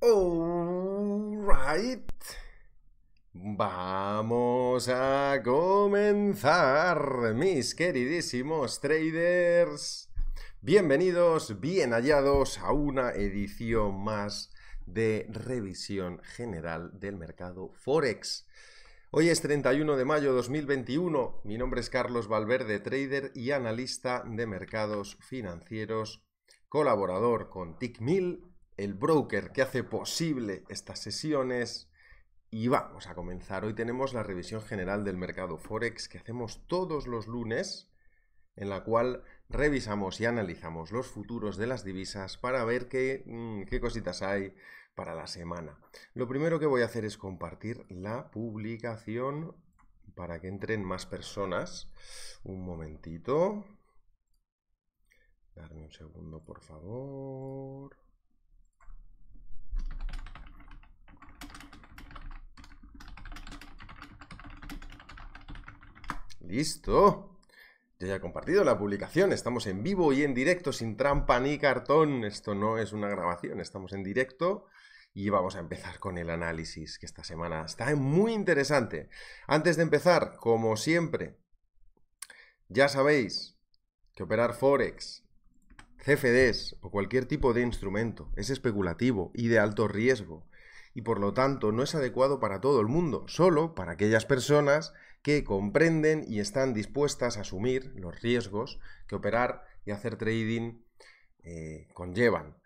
Alright. Vamos a comenzar, mis queridísimos traders. Bienvenidos, bien hallados a una edición más de revisión general del mercado Forex. Hoy es 31 de mayo de 2021. Mi nombre es Carlos Valverde, trader y analista de mercados financieros, colaborador con TICMIL el broker que hace posible estas sesiones. Y vamos a comenzar. Hoy tenemos la revisión general del mercado Forex que hacemos todos los lunes, en la cual revisamos y analizamos los futuros de las divisas para ver qué, mm, cositas hay para la semana. Lo primero que voy a hacer es compartir la publicación para que entren más personas. Un momentito. Darme un segundo, por favor. Listo. Yo ya he compartido la publicación, estamos en vivo y en directo, sin trampa ni cartón. Esto no es una grabación, estamos en directo y vamos a empezar con el análisis que esta semana está muy interesante. Antes de empezar, como siempre, ya sabéis que operar Forex, CFDs o cualquier tipo de instrumento es especulativo y de alto riesgo y por lo tanto no es adecuado para todo el mundo, solo para aquellas personas que comprenden y están dispuestas a asumir los riesgos que operar y hacer trading eh, conllevan.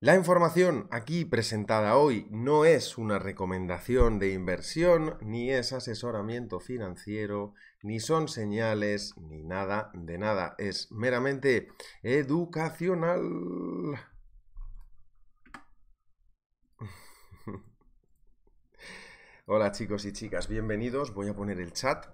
La información aquí presentada hoy no es una recomendación de inversión, ni es asesoramiento financiero, ni son señales, ni nada de nada. Es meramente educacional. Hola chicos y chicas, bienvenidos. Voy a poner el chat.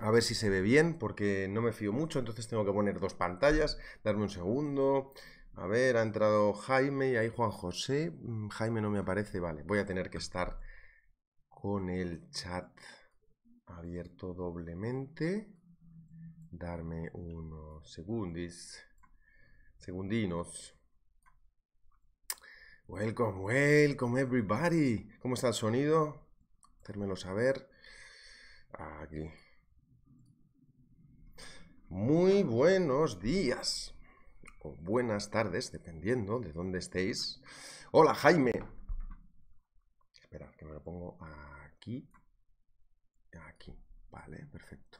A ver si se ve bien, porque no me fío mucho, entonces tengo que poner dos pantallas. Darme un segundo. A ver, ha entrado Jaime y ahí Juan José. Mm, Jaime no me aparece, vale. Voy a tener que estar con el chat abierto doblemente. Darme unos segundis. Segundinos. Welcome, welcome everybody. ¿Cómo está el sonido? hacérmelo saber. Aquí. Muy buenos días. O buenas tardes, dependiendo de dónde estéis. Hola, Jaime. Espera, que me lo pongo aquí. Aquí. Vale, perfecto.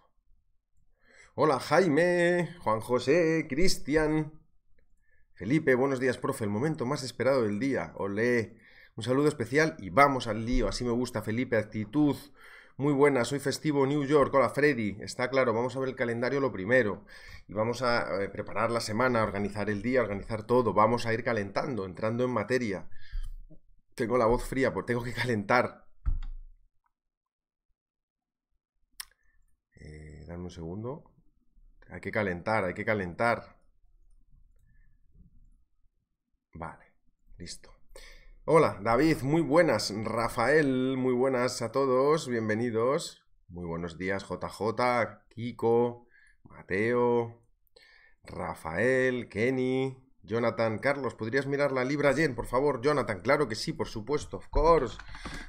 Hola, Jaime, Juan José, Cristian. Felipe, buenos días, profe. El momento más esperado del día. Ole. Un saludo especial y vamos al lío. Así me gusta, Felipe. Actitud muy buena. Soy festivo New York. Hola, Freddy. Está claro, vamos a ver el calendario lo primero. Y vamos a eh, preparar la semana, organizar el día, organizar todo. Vamos a ir calentando, entrando en materia. Tengo la voz fría, pues tengo que calentar. Eh, dame un segundo. Hay que calentar, hay que calentar. Vale, listo. Hola, David, muy buenas. Rafael, muy buenas a todos. Bienvenidos. Muy buenos días, JJ, Kiko, Mateo, Rafael, Kenny, Jonathan, Carlos. ¿Podrías mirar la Libra Yen, por favor? Jonathan, claro que sí, por supuesto, of course.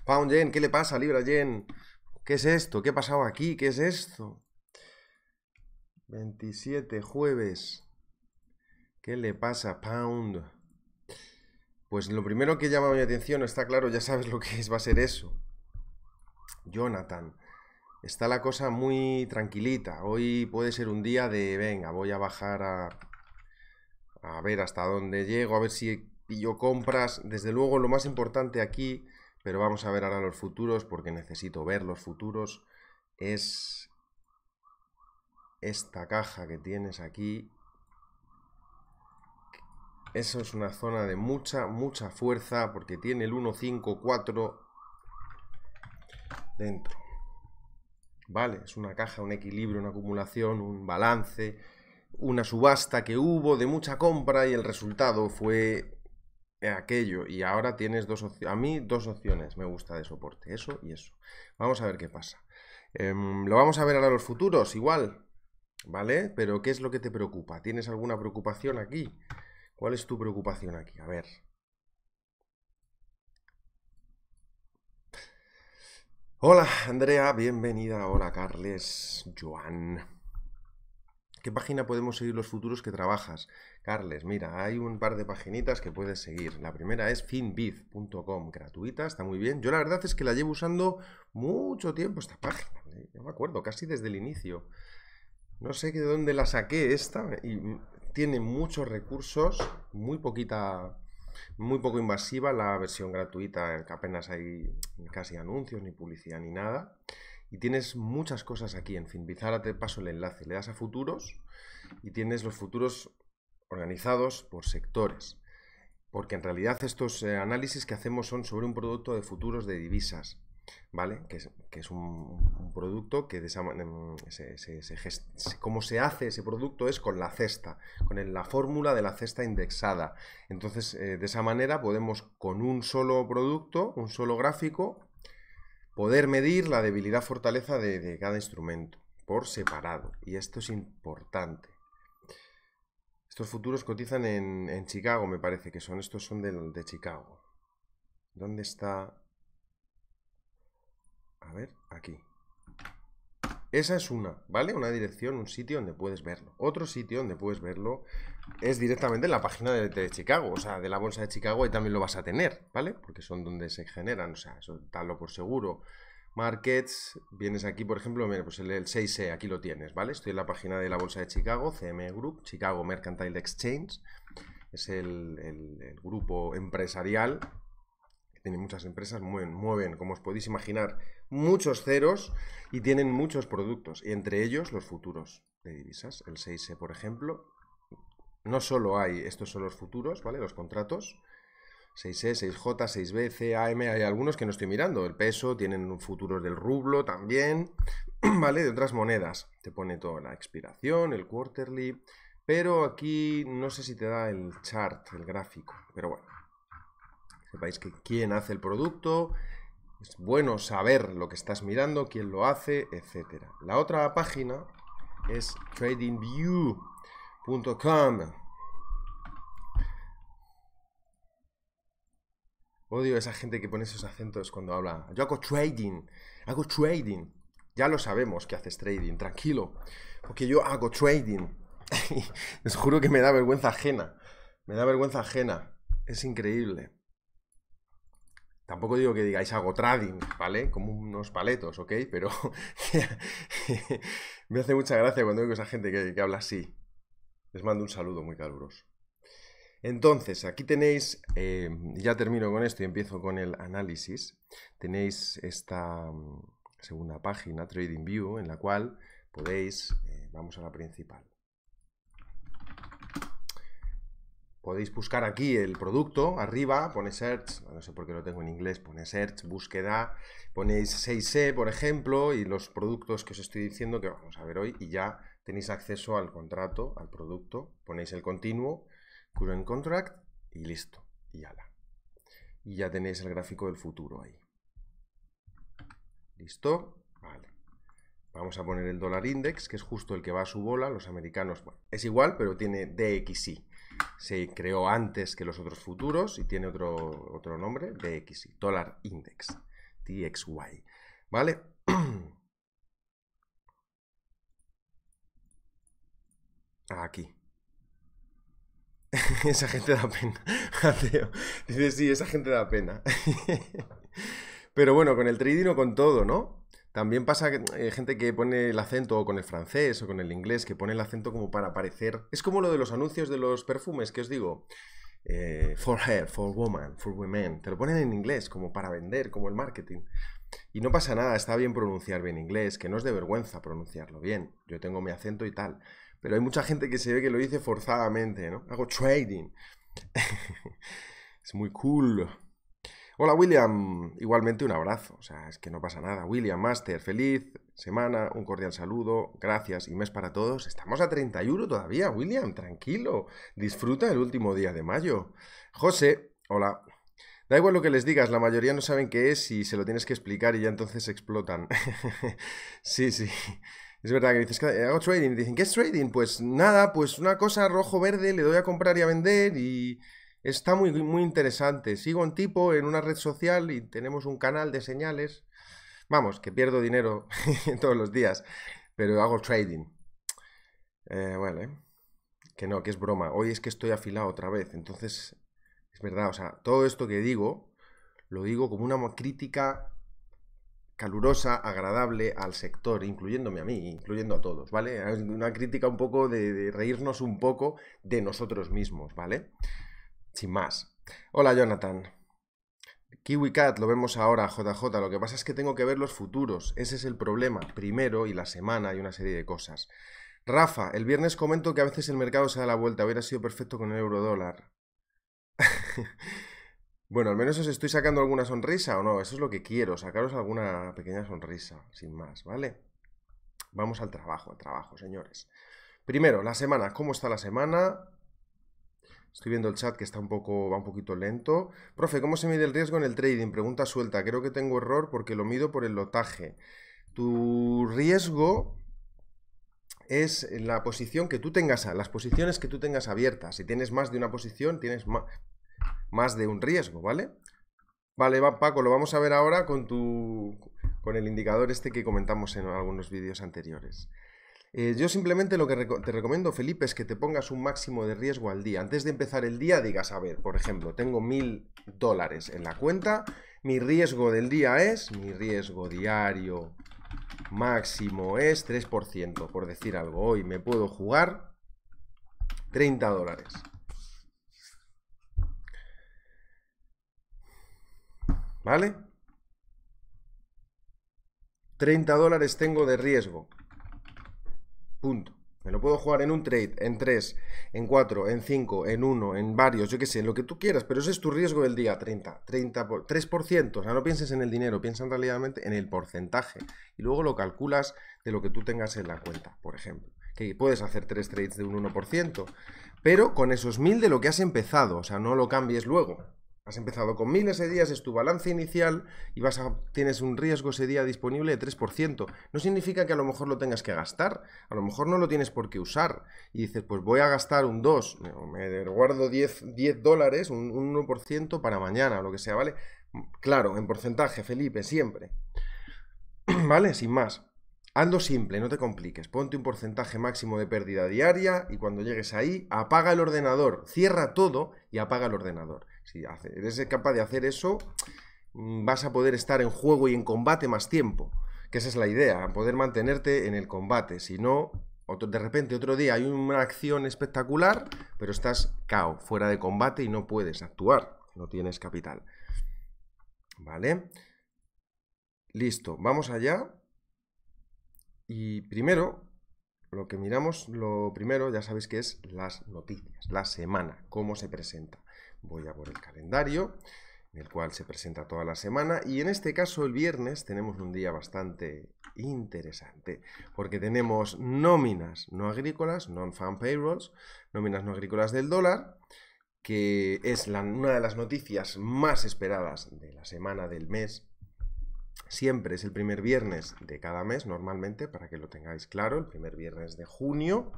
Pound Yen, ¿qué le pasa, Libra Yen? ¿Qué es esto? ¿Qué ha pasado aquí? ¿Qué es esto? 27, jueves. ¿Qué le pasa, Pound? Pues lo primero que llama mi atención, está claro, ya sabes lo que es, va a ser eso. Jonathan, está la cosa muy tranquilita. Hoy puede ser un día de, venga, voy a bajar a, ver hasta dónde llego, a ver si yo compras. Desde luego, lo más importante aquí, pero vamos a ver ahora los futuros, porque necesito ver los futuros, es esta caja que tienes aquí eso es una zona de mucha, mucha fuerza porque tiene el 4 dentro. Vale, es una caja, un equilibrio, una acumulación, un balance, una subasta que hubo de mucha compra y el resultado fue aquello y ahora tienes dos opciones. A mí dos opciones me gusta de soporte, eso y eso. Vamos a ver qué pasa. Em, lo vamos a ver ahora los futuros, igual, ¿vale? Pero ¿qué es lo que te preocupa? ¿Tienes alguna preocupación aquí? ¿Cuál es tu preocupación aquí? A ver. Hola, Andrea, bienvenida. Hola, Carles, Joan. ¿Qué página podemos seguir los futuros que trabajas? Carles, mira, hay un par de paginitas que puedes seguir. La primera es finbiz.com, gratuita, está muy bien. Yo la verdad es que la llevo usando mucho tiempo esta página. ¿eh? Yo me acuerdo, casi desde el inicio. No sé de dónde la saqué esta y tiene muchos recursos, muy poquita, muy poco invasiva la versión gratuita, que apenas hay casi anuncios, ni publicidad, ni nada. Y tienes muchas cosas aquí. En fin, Bizarra te paso el enlace. Le das a futuros y tienes los futuros organizados por sectores. Porque en realidad estos eh, análisis que hacemos son sobre un producto de futuros de divisas. ¿vale? Que es, un, producto que de esa mm, se, se, se cómo se hace ese producto es con la cesta, con la fórmula de la cesta indexada. Entonces, eh, de esa manera podemos con un solo producto, un solo gráfico, poder medir la debilidad fortaleza de, cada instrumento por separado. Y esto es importante. Estos futuros cotizan en, Chicago, me parece que son. Estos son de Chicago. ¿Dónde está a ver, aquí. Esa es una, ¿vale? Una dirección, un sitio donde puedes verlo. Otro sitio donde puedes verlo es directamente en la página de, Chicago, o sea, de la bolsa de Chicago, y también lo vas a tener, ¿vale? Porque son donde se generan, o sea, eso, dalo por seguro. Markets, vienes aquí, por ejemplo, mira, pues el, 6E, aquí lo tienes, ¿vale? Estoy en la página de la bolsa de Chicago, CM Group, Chicago Mercantile Exchange, es el, grupo empresarial que tiene muchas empresas, mueven, mueven, como os podéis imaginar, muchos ceros y tienen muchos productos, y entre ellos los futuros de divisas. El 6E, por ejemplo, no solo hay, estos son los futuros, ¿vale? Los contratos. 6E, 6J, 6B, C, AM, hay algunos que no estoy mirando. El peso, tienen futuros del rublo también, ¿vale? De otras monedas. Te pone toda la expiración, el quarterly, pero aquí no sé si te da el chart, el gráfico, pero bueno. Sepáis que quién hace el producto, es bueno saber lo que estás mirando, quién lo hace, etc. La otra página es tradingview.com. Odio esa gente que pone esos acentos cuando habla. Yo hago trading, hago trading. Ya lo sabemos que haces trading, tranquilo. Porque yo hago trading. Les juro que me da vergüenza ajena. Me da vergüenza ajena. Es increíble. Tampoco digo que digáis algo trading, ¿vale? Como unos paletos, ¿ok? Pero me hace mucha gracia cuando veo a esa gente que, habla así. Les mando un saludo muy caluroso. Entonces, aquí tenéis, eh, ya termino con esto y empiezo con el análisis. Tenéis esta mm, segunda página, TradingView, en la cual podéis, eh, vamos a la principal. Podéis buscar aquí el producto, arriba, pone search, ah, no sé por qué lo tengo en inglés, pone search, búsqueda, ponéis 6C, e, por ejemplo, y los productos que os estoy diciendo que vamos a ver hoy, y ya tenéis acceso al contrato, al producto, ponéis el continuo, current contract, y listo, y ala. Y ya tenéis el gráfico del futuro ahí. ¿Listo? Vale. Vamos a poner el dólar index, que es justo el que va a su bola, los americanos, es igual, pero tiene DXY, se creó antes que los otros futuros y tiene otro, otro nombre, DXY, Dollar Index, TXY, ¿Vale? Ah, aquí. esa gente da pena, Dice, sí, esa gente da pena. Pero bueno, con el trading o con todo, ¿no? También pasa que eh, gente que pone el acento con el francés o con el inglés, que pone el acento como para parecer. Es como lo de los anuncios de los perfumes, que os digo. Eh, for hair, for woman, for women. Te lo ponen en inglés, como para vender, como el marketing. Y no pasa nada, está bien pronunciar bien inglés, que no es de vergüenza pronunciarlo bien. Yo tengo mi acento y tal. Pero hay mucha gente que se ve que lo dice forzadamente, ¿no? Hago trading. es muy cool. Hola William, igualmente un abrazo, o sea, es que no pasa nada. William Master, feliz semana, un cordial saludo, gracias y mes para todos. Estamos a 31 todavía, William, tranquilo, disfruta el último día de mayo. José, hola. Da igual lo que les digas, la mayoría no saben qué es y se lo tienes que explicar y ya entonces explotan. sí, sí. Es verdad que dices que hago trading y dicen, ¿qué es trading? Pues nada, pues una cosa rojo-verde le doy a comprar y a vender y Está muy, muy interesante. Sigo un tipo en una red social y tenemos un canal de señales. Vamos, que pierdo dinero todos los días, pero hago trading. vale. Eh, ¿eh? Que no, que es broma. Hoy es que estoy afilado otra vez. Entonces, es verdad, o sea, todo esto que digo, lo digo como una crítica calurosa, agradable al sector, incluyéndome a mí, incluyendo a todos, ¿vale? Una crítica un poco de, de reírnos un poco de nosotros mismos, ¿vale? Sin más. Hola, Jonathan. KiwiCat lo vemos ahora, JJ. Lo que pasa es que tengo que ver los futuros. Ese es el problema. Primero y la semana y una serie de cosas. Rafa, el viernes comento que a veces el mercado se da la vuelta. Hubiera sido perfecto con el euro dólar. bueno, al menos os estoy sacando alguna sonrisa o no. Eso es lo que quiero, sacaros alguna pequeña sonrisa, sin más, ¿vale? Vamos al trabajo, al trabajo, señores. Primero, la semana. ¿Cómo está la semana? Estoy viendo el chat que está un poco, va un poquito lento. Profe, ¿cómo se mide el riesgo en el trading? Pregunta suelta. Creo que tengo error porque lo mido por el lotaje. Tu riesgo es la posición que tú tengas, las posiciones que tú tengas abiertas. Si tienes más de una posición, tienes más de un riesgo, ¿vale? Vale, Paco, lo vamos a ver ahora con con el indicador este que comentamos en algunos vídeos anteriores. Eh, yo simplemente lo que te recomiendo, Felipe, es que te pongas un máximo de riesgo al día. Antes de empezar el día, digas, a ver, por ejemplo, tengo mil dólares en la cuenta, mi riesgo del día es, mi riesgo diario máximo es 3%, por decir algo. Hoy me puedo jugar 30 dólares. ¿Vale? 30 dólares tengo de riesgo. Punto. Me lo puedo jugar en un trade, en 3, en 4, en 5, en 1, en varios, yo qué sé, en lo que tú quieras, pero ese es tu riesgo del día, 30, 30, por, 3%, o sea, no pienses en el dinero, piensa en realmente en el porcentaje y luego lo calculas de lo que tú tengas en la cuenta, por ejemplo, que puedes hacer 3 trades de un 1%, pero con esos 1000 de lo que has empezado, o sea, no lo cambies luego, Has empezado con miles ese días es tu balance inicial y vas a, tienes un riesgo ese día disponible de 3%. No significa que a lo mejor lo tengas que gastar, a lo mejor no lo tienes por qué usar. Y dices, pues voy a gastar un 2, me guardo 10, dólares, un, 1% para mañana, lo que sea, ¿vale? Claro, en porcentaje, Felipe, siempre. ¿Vale? Sin más. Ando simple, no te compliques. Ponte un porcentaje máximo de pérdida diaria y cuando llegues ahí, apaga el ordenador, cierra todo y apaga el ordenador. Si eres capaz de hacer eso, mm, vas a poder estar en juego y en combate más tiempo. Que esa es la idea, poder mantenerte en el combate. Si no, de repente otro día hay una acción espectacular, pero estás cao, fuera de combate y no puedes actuar, no tienes capital. ¿Vale? Listo, vamos allá. Y primero, lo que miramos, lo primero ya sabéis que es las noticias, la semana, cómo se presenta voy a por el calendario, en el cual se presenta toda la semana, y en este caso el viernes tenemos un día bastante interesante, porque tenemos nóminas no agrícolas, non-farm payrolls, nóminas no agrícolas del dólar, que es una de las noticias más esperadas de la semana del mes. Siempre es el primer viernes de cada mes, normalmente, para que lo tengáis claro, el primer viernes de junio.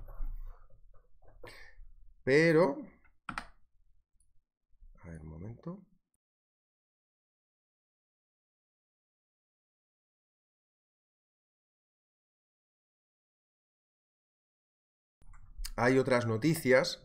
Pero a un momento. Hay otras noticias.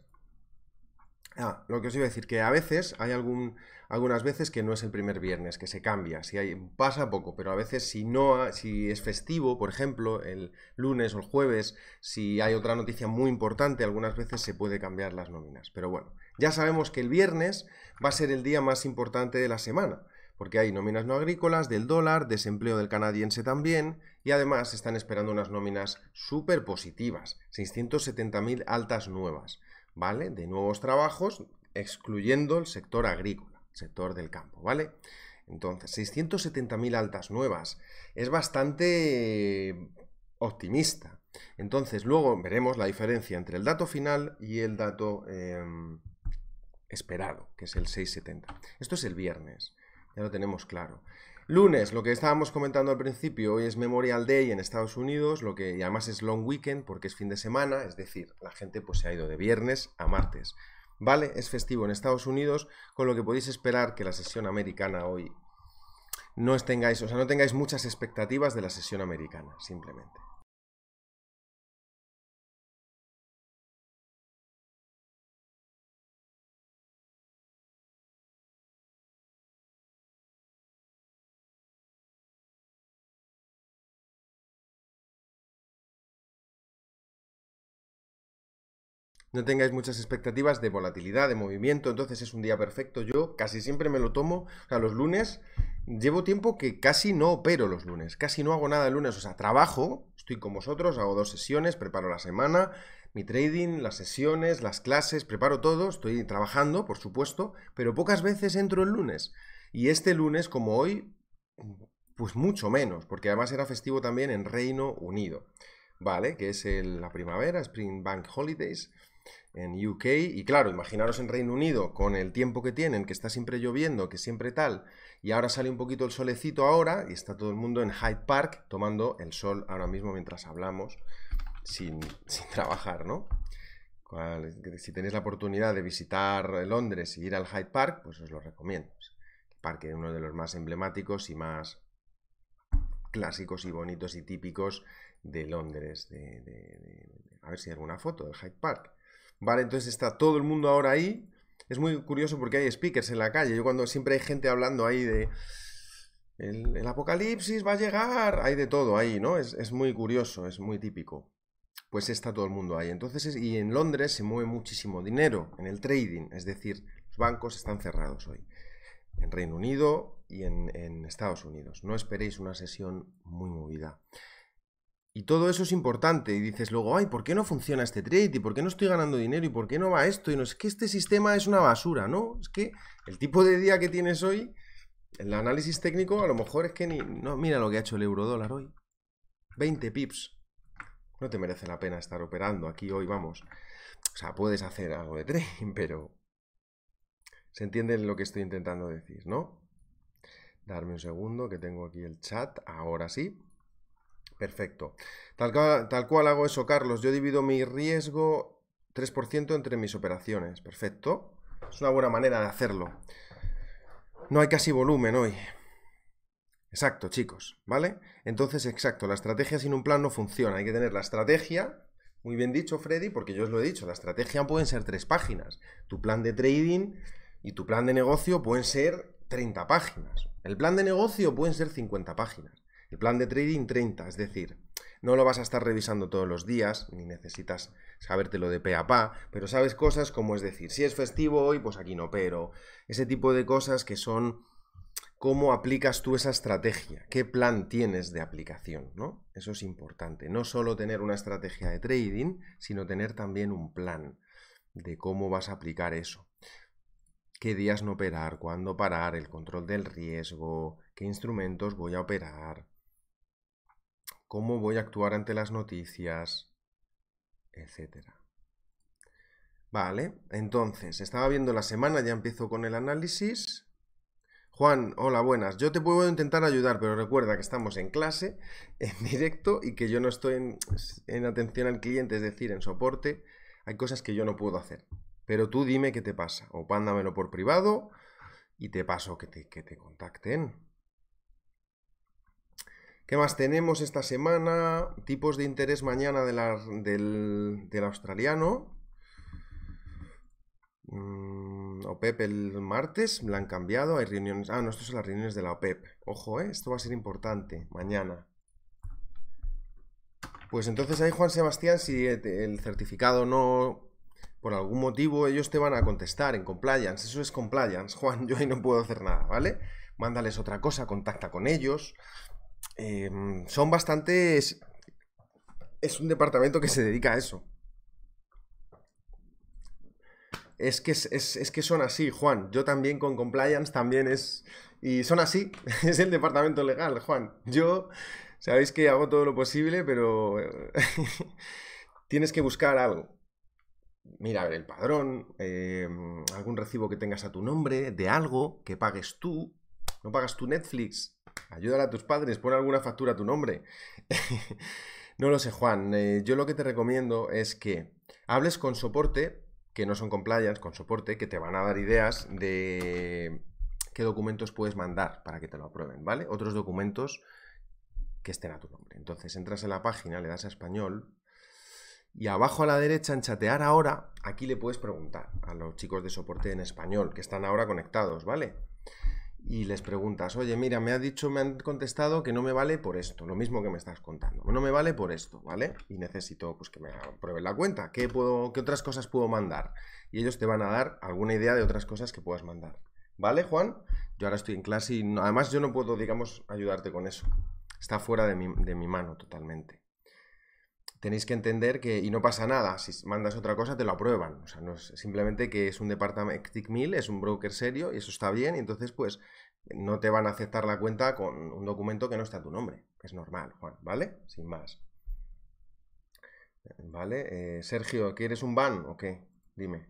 Ah, lo que os iba a decir, que a veces hay algún algunas veces que no es el primer viernes, que se cambia, si hay, pasa poco, pero a veces si no, si es festivo, por ejemplo, el lunes o el jueves, si hay otra noticia muy importante, algunas veces se puede cambiar las nóminas. Pero bueno, ya sabemos que el viernes va a ser el día más importante de la semana porque hay nóminas no agrícolas, del dólar, desempleo del canadiense también, y además están esperando unas nóminas súper positivas, 670.000 altas nuevas, ¿vale? De nuevos trabajos, excluyendo el sector agrícola sector del campo, ¿vale? Entonces, 670.000 altas nuevas. Es bastante optimista. Entonces, luego veremos la diferencia entre el dato final y el dato em, esperado, que es el 670. Esto es el viernes, ya lo tenemos claro. Lunes, lo que estábamos comentando al principio, hoy es Memorial Day en Estados Unidos, lo que además es long weekend porque es fin de semana, es decir, la gente pues se ha ido de viernes a martes. ¿Vale? Es festivo en Estados Unidos, con lo que podéis esperar que la sesión americana hoy no tengáis, o sea, no tengáis muchas expectativas de la sesión americana, simplemente. No tengáis muchas expectativas de volatilidad, de movimiento, entonces es un día perfecto. Yo casi siempre me lo tomo, o sea, los lunes llevo tiempo que casi no opero los lunes, casi no hago nada el lunes, o sea, trabajo, estoy con vosotros, hago dos sesiones, preparo la semana, mi trading, las sesiones, las clases, preparo todo, estoy trabajando, por supuesto, pero pocas veces entro el lunes. Y este lunes, como hoy, pues mucho menos, porque además era festivo también en Reino Unido, ¿vale? Que es la primavera, Spring Bank Holidays en UK. Y claro, imaginaros en Reino Unido con el tiempo que tienen, que está siempre lloviendo, que siempre tal, y ahora sale un poquito el solecito ahora y está todo el mundo en Hyde Park tomando el sol ahora mismo mientras hablamos sin, trabajar, ¿no? Si tenéis la oportunidad de visitar Londres y ir al Hyde Park, pues os lo recomiendo. El parque es uno de los más emblemáticos y más clásicos y bonitos y típicos de Londres. a ver si hay alguna foto del Hyde Park. ¿vale? Entonces está todo el mundo ahora ahí. Es muy curioso porque hay speakers en la calle. Yo cuando siempre hay gente hablando ahí de... El, apocalipsis va a llegar, hay de todo ahí, ¿no? Es, es, muy curioso, es muy típico. Pues está todo el mundo ahí. Entonces, y en Londres se mueve muchísimo dinero en el trading, es decir, los bancos están cerrados hoy. En Reino Unido y en Estados Unidos. No esperéis una sesión muy movida. Y todo eso es importante. Y dices luego, ay, ¿por qué no funciona este trade? ¿Y por qué no estoy ganando dinero? ¿Y por qué no va esto? Y no, es que este sistema es una basura, ¿no? Es que el tipo de día que tienes hoy, el análisis técnico, a lo mejor es que ni. No, mira lo que ha hecho el euro dólar hoy. 20 pips. No te merece la pena estar operando aquí hoy, vamos. O sea, puedes hacer algo de trading, pero. Se entiende lo que estoy intentando decir, ¿no? Darme un segundo, que tengo aquí el chat. Ahora sí. Perfecto. Tal cual, hago eso, Carlos. Yo divido mi riesgo 3% entre mis operaciones. Perfecto. Es una buena manera de hacerlo. No hay casi volumen hoy. Exacto, chicos, ¿vale? Entonces, exacto, la estrategia sin un plan no funciona. Hay que tener la estrategia, muy bien dicho, Freddy, porque yo os lo he dicho, la estrategia pueden ser tres páginas. Tu plan de trading y tu plan de negocio pueden ser 30 páginas. El plan de negocio pueden ser 50 páginas. El plan de trading 30, es decir, no lo vas a estar revisando todos los días, ni necesitas sabértelo de pe a pa, pero sabes cosas como es decir, si es festivo hoy, pues aquí no, pero ese tipo de cosas que son cómo aplicas tú esa estrategia, qué plan tienes de aplicación, ¿no? Eso es importante, no solo tener una estrategia de trading, sino tener también un plan de cómo vas a aplicar eso. ¿Qué días no operar? ¿Cuándo parar? ¿El control del riesgo? ¿Qué instrumentos voy a operar? cómo voy a actuar ante las noticias, etcétera. Vale, entonces, estaba viendo la semana, ya empiezo con el análisis. Juan, hola, buenas. Yo te puedo intentar ayudar, pero recuerda que estamos en clase, en directo, y que yo no estoy en, atención al cliente, es decir, en soporte. Hay cosas que yo no puedo hacer. Pero tú dime qué te pasa, o pándamelo por privado y te paso que te, que te contacten. ¿Qué más tenemos esta semana? Tipos de interés mañana del, australiano. Mm, OPEP e el martes, la han cambiado. Hay reuniones. Ah, no, esto son las reuniones de la OPEP. E Ojo, eh, esto va a ser importante mañana. Pues entonces ahí, Juan Sebastián, si el certificado no. Por algún motivo, ellos te van a contestar en compliance. Eso es compliance, Juan. Yo ahí no puedo hacer nada, ¿vale? Mándales otra cosa, contacta con ellos. Em, son bastantes... Es un departamento que se dedica a eso. Es que, es, que son así, Juan. Yo también con compliance también es... Y son así. Es el departamento legal, Juan. Yo... Sabéis que hago todo lo posible, pero eh, tienes que buscar algo. Mira, ver, el padrón, em, algún recibo que tengas a tu nombre, de algo que pagues tú. No pagas tu Netflix, ayúdala a tus padres, pon alguna factura a tu nombre. no lo sé, Juan. Eh, yo lo que te recomiendo es que hables con soporte, que no son playas, con soporte, que te van a dar ideas de qué documentos puedes mandar para que te lo aprueben, ¿vale? Otros documentos que estén a tu nombre. Entonces entras en la página, le das a español, y abajo a la derecha, en chatear ahora, aquí le puedes preguntar a los chicos de soporte en español, que están ahora conectados, ¿vale? y les preguntas, oye, mira, me ha dicho, me han contestado que no me vale por esto, lo mismo que me estás contando, no me vale por esto, ¿vale? Y necesito pues que me prueben la cuenta, ¿qué, puedo, qué otras cosas puedo mandar? Y ellos te van a dar alguna idea de otras cosas que puedas mandar, ¿vale, Juan? Yo ahora estoy en clase y además yo no puedo, digamos, ayudarte con eso, está fuera de mi, de mi mano totalmente tenéis que entender que, y no pasa nada, si mandas otra cosa te lo aprueban. O sea, no es simplemente que es un departamento, es un broker serio y eso está bien, y entonces pues no te van a aceptar la cuenta con un documento que no está a tu nombre. Es normal, Juan, ¿vale? Sin más. Vale, eh, Sergio, ¿quieres un ban o qué? Dime.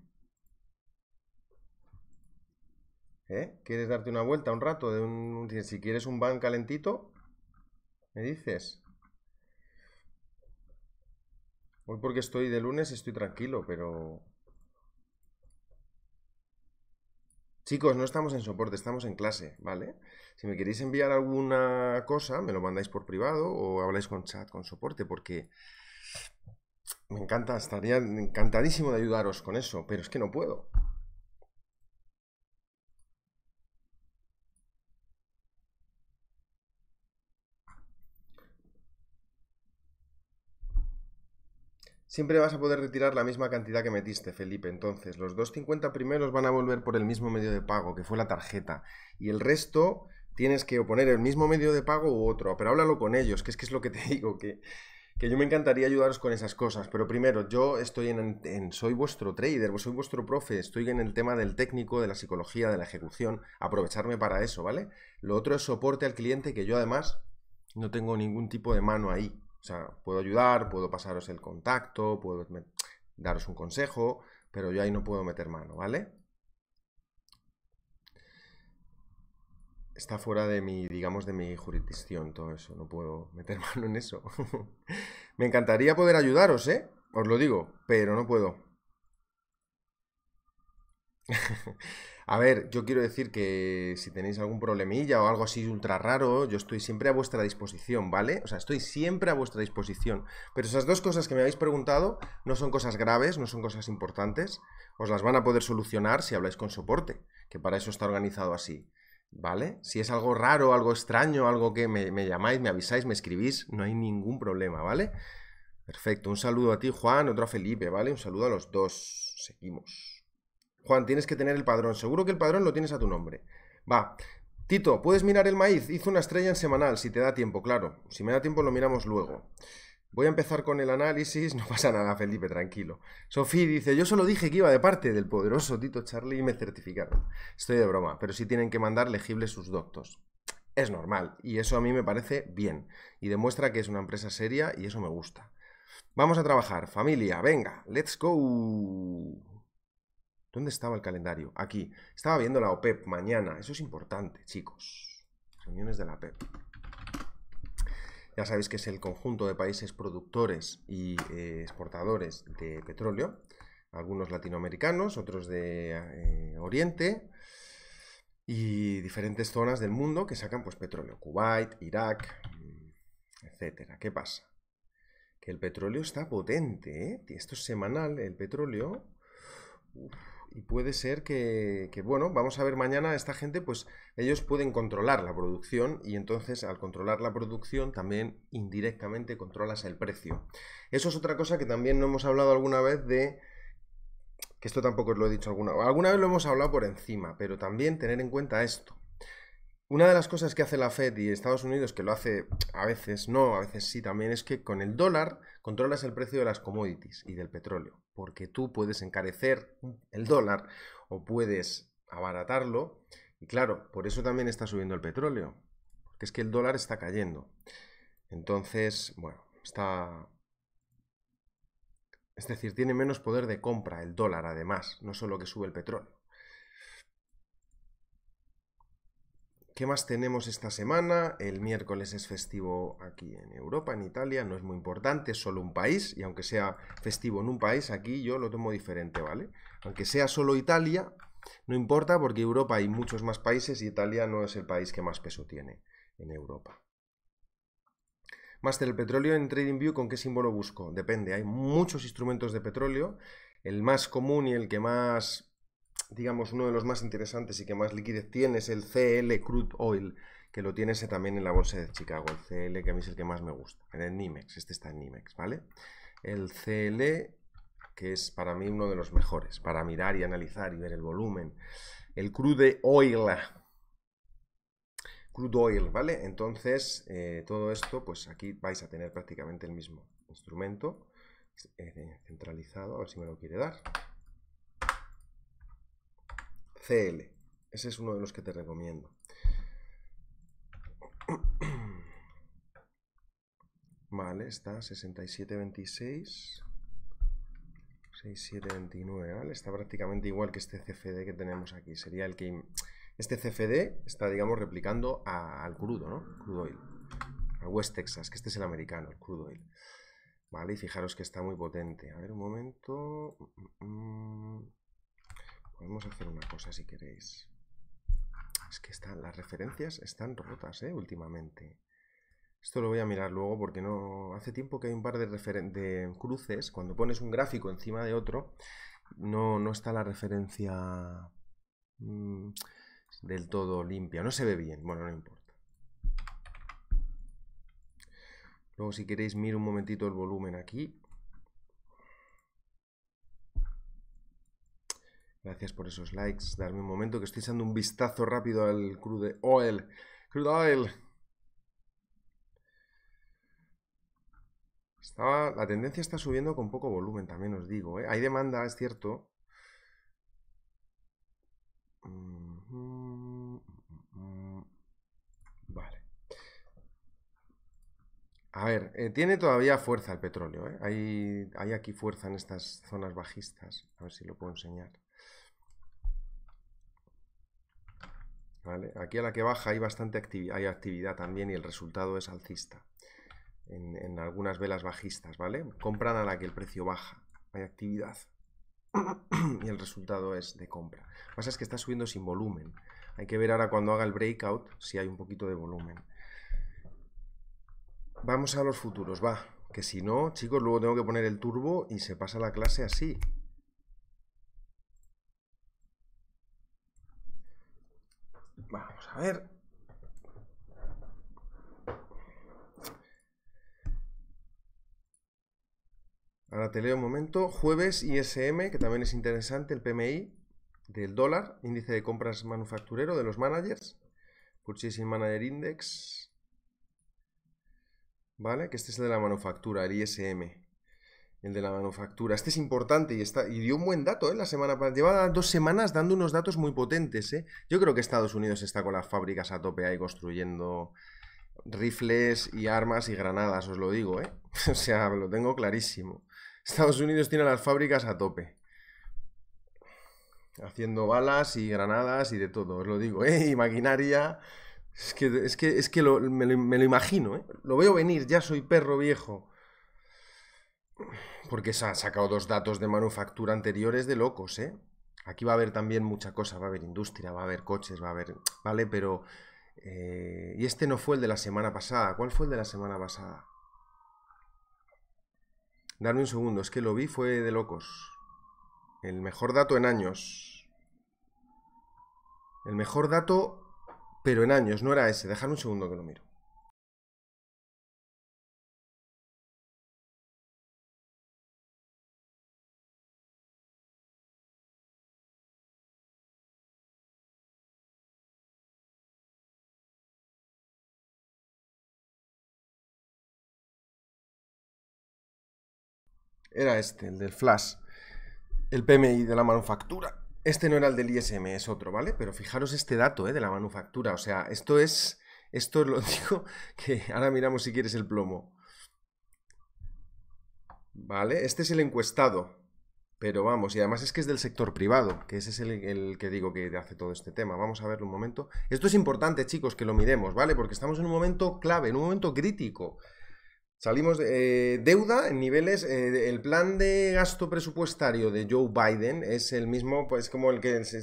¿Eh? ¿Quieres darte una vuelta un rato? De si quieres un ban calentito, me dices. Hoy porque estoy de lunes estoy tranquilo, pero... Chicos, no estamos en soporte, estamos en clase, ¿vale? Si me queréis enviar alguna cosa, me lo mandáis por privado o habláis con chat, con soporte, porque me encanta, estaría encantadísimo de ayudaros con eso, pero es que no puedo. Siempre vas a poder retirar la misma cantidad que metiste, Felipe. Entonces, los 2.50 primeros van a volver por el mismo medio de pago, que fue la tarjeta. Y el resto tienes que poner el mismo medio de pago u otro. Pero háblalo con ellos, que es que es lo que te digo, que, yo me encantaría ayudaros con esas cosas. Pero primero, yo estoy en, soy vuestro trader, soy vuestro profe, estoy en el tema del técnico, de la psicología, de la ejecución. Aprovecharme para eso, ¿vale? Lo otro es soporte al cliente, que yo además no tengo ningún tipo de mano ahí. O sea, puedo ayudar, puedo pasaros el contacto, puedo daros un consejo, pero yo ahí no puedo meter mano, ¿vale? Está fuera de mi, digamos, de mi jurisdicción todo eso, no puedo meter mano en eso. Me encantaría poder ayudaros, ¿eh? Os lo digo, pero no puedo. a ver, yo quiero decir que si tenéis algún problemilla o algo así ultra raro, yo estoy siempre a vuestra disposición, ¿vale? O sea, estoy siempre a vuestra disposición. Pero esas dos cosas que me habéis preguntado no son cosas graves, no son cosas importantes. Os las van a poder solucionar si habláis con soporte, que para eso está organizado así. ¿Vale? Si es algo raro, algo extraño, algo que me, me llamáis, me avisáis, me escribís, no hay ningún problema, ¿vale? Perfecto, un saludo a ti Juan, otro a Felipe, ¿vale? Un saludo a los dos. Seguimos. Juan, tienes que tener el padrón. Seguro que el padrón lo tienes a tu nombre. Va. Tito, ¿puedes mirar el maíz? Hizo una estrella en semanal, si te da tiempo, claro. Si me da tiempo lo miramos luego. Voy a empezar con el análisis, no pasa nada, Felipe, tranquilo. Sofía dice, yo solo dije que iba de parte del poderoso Tito Charlie y me certificaron. Estoy de broma, pero sí tienen que mandar legibles sus doctos. Es normal, y eso a mí me parece bien, y demuestra que es una empresa seria y eso me gusta. Vamos a trabajar, familia, venga, let's go. ¿Dónde estaba el calendario? Aquí. Estaba viendo la OPEP e mañana. Eso es importante, chicos. Reuniones de la OPEP. E ya sabéis que es el conjunto de países productores y eh, exportadores de petróleo. Algunos latinoamericanos, otros de eh, Oriente y diferentes zonas del mundo que sacan pues petróleo. Kuwait, Irak, mm, etc. ¿Qué pasa? Que el petróleo está potente, ¿eh? Esto es semanal, el petróleo... Uf y puede ser que, bueno, vamos a ver mañana esta gente, pues ellos pueden controlar la producción y entonces al controlar la producción también indirectamente controlas el precio. Eso es otra cosa que también no hemos hablado alguna vez de, que esto tampoco os lo he dicho alguna vez, alguna vez lo hemos hablado por encima, pero también tener en cuenta esto. Una de las cosas que hace la Fed y Estados Unidos, que lo hace a veces no, a veces sí también, es que con el dólar controlas el precio de las commodities y del petróleo, porque tú puedes encarecer el dólar o puedes abaratarlo. Y claro, por eso también está subiendo el petróleo, porque es que el dólar está cayendo. Entonces, bueno, está... Es decir, tiene menos poder de compra el dólar además, no solo que sube el petróleo. ¿Qué más tenemos esta semana? El miércoles es festivo aquí en Europa, en Italia, no es muy importante, es solo un país, y aunque sea festivo en un país, aquí yo lo tomo diferente, ¿vale? Aunque sea solo Italia, no importa porque Europa hay muchos más países y Italia no es el país que más peso tiene en Europa. Master, el petróleo en TradingView, ¿con qué símbolo busco? Depende, hay muchos instrumentos de petróleo. El más común y el que más digamos, uno de los más interesantes y que más liquidez tiene es el CL Crude Oil, que lo tiene ese también en la bolsa de Chicago, el CL, que a mí es el que más me gusta, en el NIMEX, este está en NIMEX, ¿vale? El CL, que es para mí uno de los mejores, para mirar y analizar y ver el volumen. El Crude Oil, Crude Oil, ¿vale? Entonces, eh, todo esto, pues aquí vais a tener prácticamente el mismo instrumento eh, centralizado, a ver si me lo quiere dar. CL. Ese es uno de los que te recomiendo. Vale, está 6726. 6729, ¿vale? Está prácticamente igual que este CFD que tenemos aquí. Sería el que... Este CFD está, digamos, replicando al crudo, ¿no? Crudo oil. Al West Texas, que este es el americano, el crudo oil. Vale, y fijaros que está muy potente. A ver, un momento. Mm, mm, mm. Podemos hacer una cosa si queréis. Ah, es que están, las referencias están rotas, ¿eh? Últimamente. Esto lo voy a mirar luego porque no... Hace tiempo que hay un par de, cruces. Cuando pones un gráfico encima de otro, no, no está la referencia mm, del todo limpia. No se ve bien. Bueno, no importa. Luego si queréis miro un momentito el volumen aquí. Gracias por esos likes. Darme un momento que estoy echando un vistazo rápido al crude oil. Crude oil. la tendencia está subiendo con poco volumen, también os digo. ¿eh? Hay demanda, es cierto. Mm-hmm. Vale. A ver, eh, tiene todavía fuerza el petróleo. ¿eh? hay aquí fuerza en estas zonas bajistas. A ver si lo puedo enseñar. Aquí a la que baja hay bastante hay actividad también y el resultado es alcista. En, en, algunas velas bajistas, ¿vale? Compran a la que el precio baja, hay actividad y el resultado es de compra. Lo que pasa es que está subiendo sin volumen. Hay que ver ahora cuando haga el breakout si hay un poquito de volumen. Vamos a los futuros, va. Que si no, chicos, luego tengo que poner el turbo y se pasa la clase así. Vamos a ver. Ahora te leo un momento. Jueves ISM, que también es interesante, el PMI del dólar, índice de compras manufacturero de los managers, Purchasing Manager Index, ¿vale? Que este es el de la manufactura, el ISM, el de la manufactura. Este es importante y, está, y dio un buen dato ¿eh? la semana pasada. Lleva dos semanas dando unos datos muy potentes. ¿eh? Yo creo que Estados Unidos está con las fábricas a tope ahí construyendo rifles y armas y granadas, os lo digo. ¿eh? O sea, lo tengo clarísimo. Estados Unidos tiene las fábricas a tope. Haciendo balas y granadas y de todo, os lo digo. ¿eh? Y maquinaria. Es que, es que, me, lo, imagino. ¿eh? Lo veo venir, ya soy perro viejo. Porque se han sacado dos datos de manufactura anteriores de locos, ¿eh? Aquí va a haber también mucha cosa, va a haber industria, va a haber coches, va a haber... ¿Vale? Pero... Eh, y este no fue el de la semana pasada. ¿Cuál fue el de la semana pasada? Darme un segundo, es que lo vi, fue de locos. El mejor dato en años. El mejor dato, pero en años, no era ese. Dejadme un segundo que lo miro. Era este, el del flash. El PMI de la manufactura. Este no era el del ISM, es otro, ¿vale? Pero fijaros este dato ¿eh? de la manufactura. O sea, esto es... Esto lo digo que ahora miramos si quieres el plomo. ¿Vale? Este es el encuestado. Pero vamos, y además es que es del sector privado, que ese es el, el, que digo que hace todo este tema. Vamos a verlo un momento. Esto es importante, chicos, que lo miremos, ¿vale? Porque estamos en un momento clave, en un momento crítico. Salimos de eh, deuda en niveles. Eh, el plan de gasto presupuestario de Joe Biden es el mismo, pues como el que se,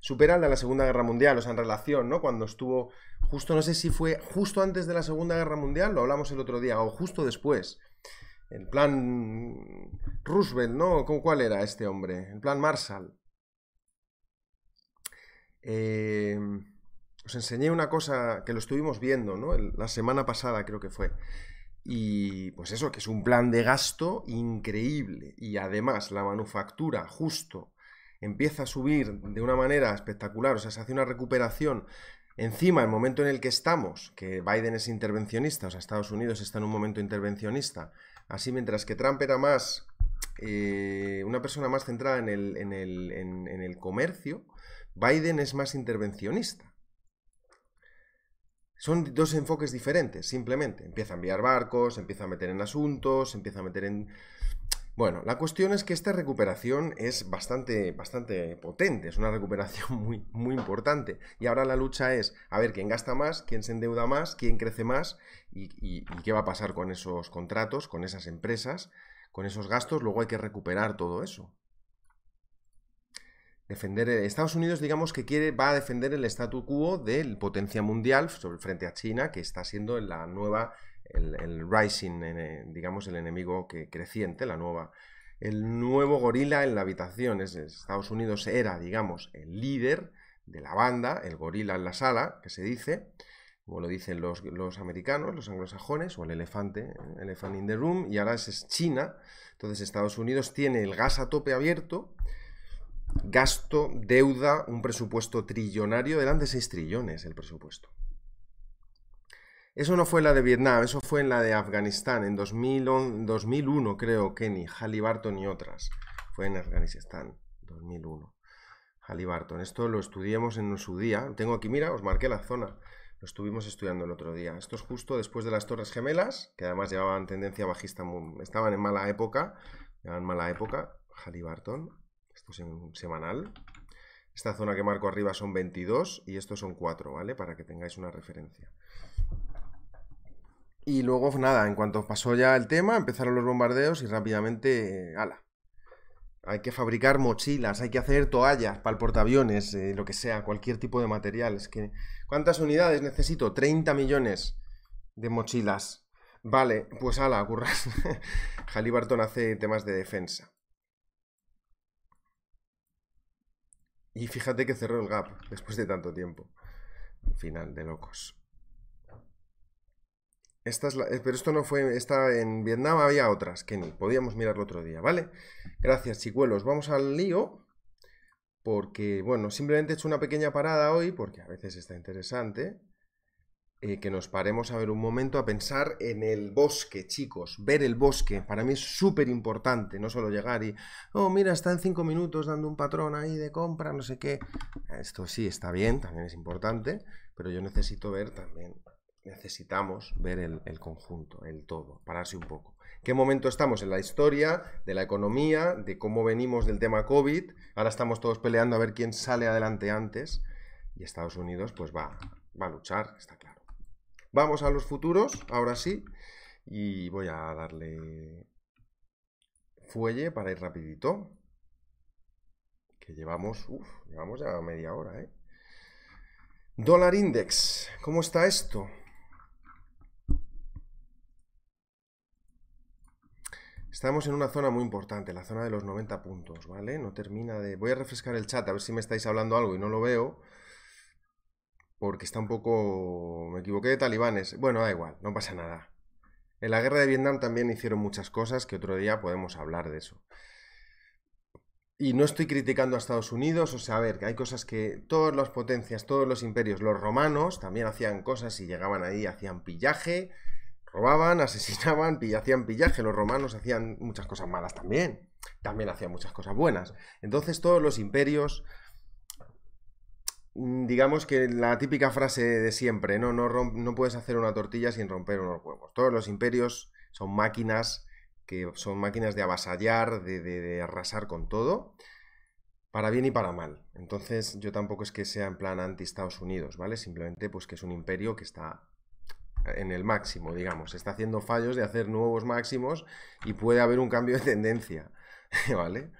supera el de la Segunda Guerra Mundial, o sea, en relación, ¿no? Cuando estuvo justo, no sé si fue justo antes de la Segunda Guerra Mundial, lo hablamos el otro día, o justo después. El plan Roosevelt, ¿no? ¿Cuál era este hombre? El plan Marshall. Em, os enseñé una cosa que lo estuvimos viendo, ¿no? la semana pasada creo que fue. Y pues eso, que es un plan de gasto increíble. Y además la manufactura justo empieza a subir de una manera espectacular, o sea, se hace una recuperación. Encima, el momento en el que estamos, que Biden es intervencionista, o sea, Estados Unidos está en un momento intervencionista, así mientras que Trump era más eh, una persona más centrada en el, en, el, en el comercio, Biden es más intervencionista. Son dos enfoques diferentes, simplemente. Empieza a enviar barcos, empieza a meter en asuntos, empieza a meter en... Bueno, la cuestión es que esta recuperación es bastante, bastante potente, es una recuperación muy, muy importante. Y ahora la lucha es a ver quién gasta más, quién se endeuda más, quién crece más y qué va a pasar con esos contratos, con esas empresas, con esos gastos. Luego hay que recuperar todo eso defender eh, Estados Unidos digamos que quiere va a defender el statu quo del potencia mundial sobre frente a China que está siendo la nueva el, el rising eh, digamos el enemigo que creciente la nueva el nuevo gorila en la habitación es, Estados Unidos era digamos el líder de la banda el gorila en la sala que se dice como lo dicen los, los americanos, los anglosajones, o el elefante, eh, elephant in the room, y ahora es China. Entonces Estados Unidos tiene el gas a tope abierto, gasto, deuda, un presupuesto trillonario, eran de 6 trillones el presupuesto. Eso no fue en la de Vietnam, eso fue en la de Afganistán, en 2001 creo, Kenny, Halliburton y otras. Fue en Afganistán, 2001. Halliburton, esto lo estudiamos en su día. Tengo aquí, mira, os marqué la zona. Lo estuvimos estudiando el otro día. Esto es justo después de las Torres Gemelas, que además llevaban tendencia bajista, estaban en mala época, en mala época, Halliburton, pues, en semanal. Esta zona que marco arriba son 22 y estos son 4, ¿vale? Para que tengáis una referencia. Y luego, pues, nada, en cuanto pasó ya el tema, empezaron los bombardeos y rápidamente, eh, ala. Hay que fabricar mochilas, hay que hacer toallas para el portaaviones, eh, lo que sea, cualquier tipo de material. que, ¿cuántas unidades necesito? 30 millones de mochilas. Vale, pues ala, curras. Halliburton hace temas de defensa. Y fíjate que cerró el gap después de tanto tiempo. Final de locos. Eh, pero esto no fue, esta en Vietnam había otras que no. podíamos mirarlo otro día, ¿vale? Gracias, chicuelos. Vamos al lío, porque, bueno, simplemente he hecho una pequeña parada hoy, porque a veces está interesante. Eh, que nos paremos a ver un momento a pensar en el bosque, chicos. Ver el bosque para mí es súper importante, no solo llegar y, oh, mira, está en cinco minutos dando un patrón ahí de compra, no sé qué. Esto sí está bien, también es importante, pero yo necesito ver también, necesitamos ver el, conjunto, el todo, pararse un poco. ¿Qué momento estamos en la historia, de la economía, de cómo venimos del tema COVID? Ahora estamos todos peleando a ver quién sale adelante antes. Y Estados Unidos, pues va, va a luchar, está claro. Vamos a los futuros, ahora sí. Y voy a darle fuelle para ir rapidito. Que llevamos, uff, llevamos ya media hora, ¿eh? Dólar index, ¿cómo está esto? Estamos en una zona muy importante, la zona de los 90 puntos, ¿vale? No termina de... Voy a refrescar el chat a ver si me estáis hablando algo y no lo veo. Porque está un poco... Me equivoqué de talibanes. Bueno, da igual, no pasa nada. En la guerra de Vietnam también hicieron muchas cosas que otro día podemos hablar de eso. Y no estoy criticando a Estados Unidos, o sea, a ver, que hay cosas que todas las potencias, todos los imperios, los romanos también hacían cosas y llegaban ahí, hacían pillaje, robaban, asesinaban, pill hacían pillaje, los romanos hacían muchas cosas malas también, también hacían muchas cosas buenas. Entonces todos los imperios, Mm, digamos que la típica frase de siempre, ¿no? No, no puedes hacer una tortilla sin romper unos huevos. Todos los imperios son máquinas que son máquinas de avasallar, de, de arrasar con todo, para bien y para mal. Entonces yo tampoco es que sea en plan anti Estados Unidos, ¿vale? Simplemente pues que es un imperio que está en el máximo, digamos. Está haciendo fallos de hacer nuevos máximos y puede haber un cambio de tendencia, ¿vale?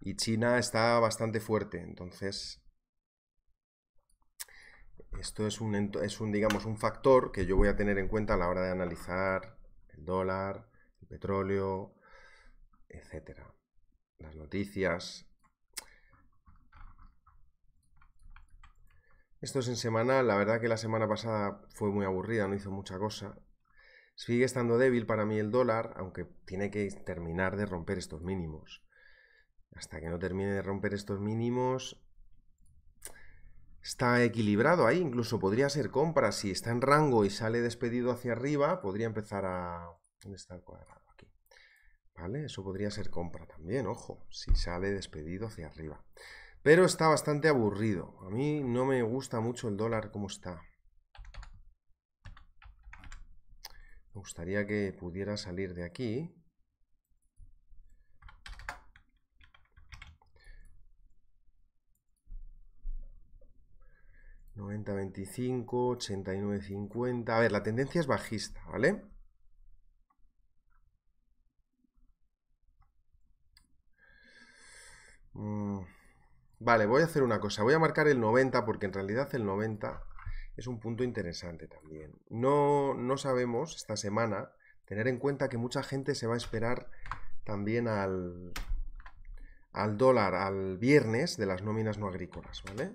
Y China está bastante fuerte, entonces esto es un, es un, digamos, un factor que yo voy a tener en cuenta a la hora de analizar el dólar, el petróleo, etcétera, las noticias. Esto es en semanal, la verdad que la semana pasada fue muy aburrida, no hizo mucha cosa. Sigue estando débil para mí el dólar, aunque tiene que terminar de romper estos mínimos. Hasta que no termine de romper estos mínimos, está equilibrado ahí, incluso podría ser compra, si está en rango y sale despedido hacia arriba, podría empezar a... ¿Dónde está cuadrado? Aquí. ¿Vale? Eso podría ser compra también, ojo, si sale despedido hacia arriba. Pero está bastante aburrido. A mí no me gusta mucho el dólar como está. Me gustaría que pudiera salir de aquí. 90-25, 89-50. A ver, la tendencia es bajista, ¿vale? Mm. vale, voy a hacer una cosa. Voy a marcar el 90 porque en realidad el 90 es un punto interesante también. No, no sabemos esta semana, tener en cuenta que mucha gente se va a esperar también al, al dólar al viernes de las nóminas no agrícolas, ¿vale?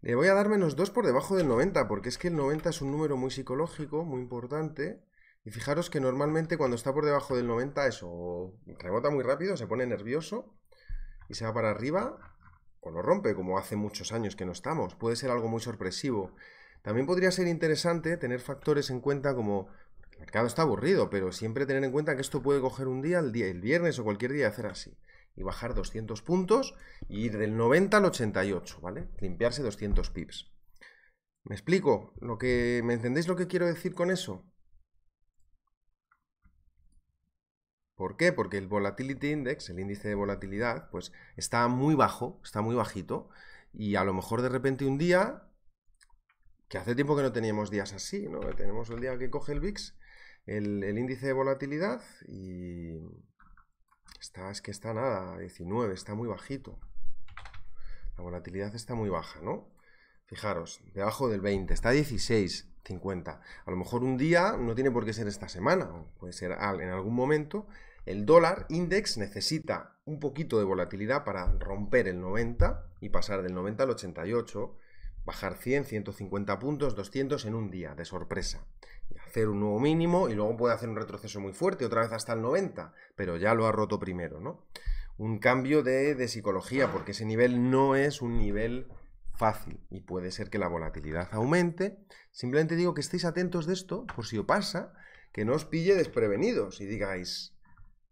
Le voy a dar menos 2 por debajo del 90, porque es que el 90 es un número muy psicológico, muy importante. Y fijaros que normalmente cuando está por debajo del 90 eso rebota muy rápido, se pone nervioso y se va para arriba o lo rompe, como hace muchos años que no estamos. Puede ser algo muy sorpresivo. También podría ser interesante tener factores en cuenta como el mercado está aburrido, pero siempre tener en cuenta que esto puede coger un día, el, viernes o cualquier día hacer así y bajar 200 puntos y ir del 90 al 88, ¿vale? Limpiarse 200 pips. ¿Me explico? Lo que, ¿Me entendéis lo que quiero decir con eso? ¿Por qué? Porque el Volatility Index, el índice de volatilidad, pues está muy bajo, está muy bajito y a lo mejor de repente un día, que hace tiempo que no teníamos días así, ¿no? Tenemos el día que coge el VIX, el índice de volatilidad y, es que está nada, 19, está muy bajito. La volatilidad está muy baja, ¿no? Fijaros, debajo del 20, está 16,50. A lo mejor un día no tiene por qué ser esta semana, puede ser en algún momento. El dólar index necesita un poquito de volatilidad para romper el 90 y pasar del 90 al 88, bajar 100, 150 puntos, 200 en un día, de sorpresa hacer un nuevo mínimo y luego puede hacer un retroceso muy fuerte, otra vez hasta el 90, pero ya lo ha roto primero, ¿no? Un cambio de, de psicología, porque ese nivel no es un nivel fácil y puede ser que la volatilidad aumente. Simplemente digo que estéis atentos de esto, por si os pasa, que no os pille desprevenidos y digáis,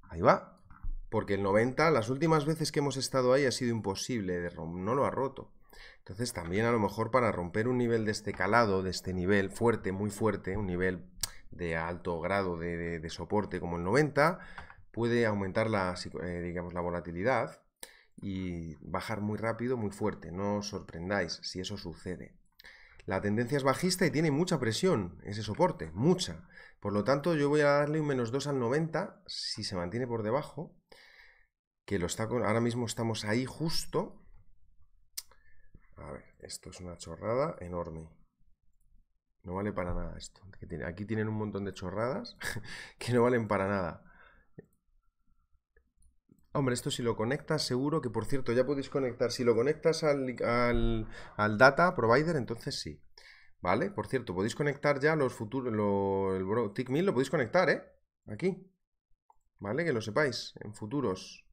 ahí va, porque el 90, las últimas veces que hemos estado ahí ha sido imposible, de no lo ha roto. Entonces también a lo mejor para romper un nivel de este calado, de este nivel fuerte, muy fuerte, un nivel de alto grado de, soporte como el 90, puede aumentar la, eh, digamos, la volatilidad y bajar muy rápido, muy fuerte. No os sorprendáis si eso sucede. La tendencia es bajista y tiene mucha presión ese soporte, mucha. Por lo tanto, yo voy a darle un menos 2 al 90 si se mantiene por debajo, que lo está ahora mismo estamos ahí justo a ver, esto es una chorrada enorme. No vale para nada esto. Aquí tienen un montón de chorradas que no valen para nada. Hombre, esto si lo conectas, seguro que por cierto, ya podéis conectar. Si lo conectas al, data provider, entonces sí. ¿Vale? Por cierto, podéis conectar ya los futuros. el tic lo podéis conectar, ¿eh? Aquí. ¿Vale? Que lo sepáis. En futuros.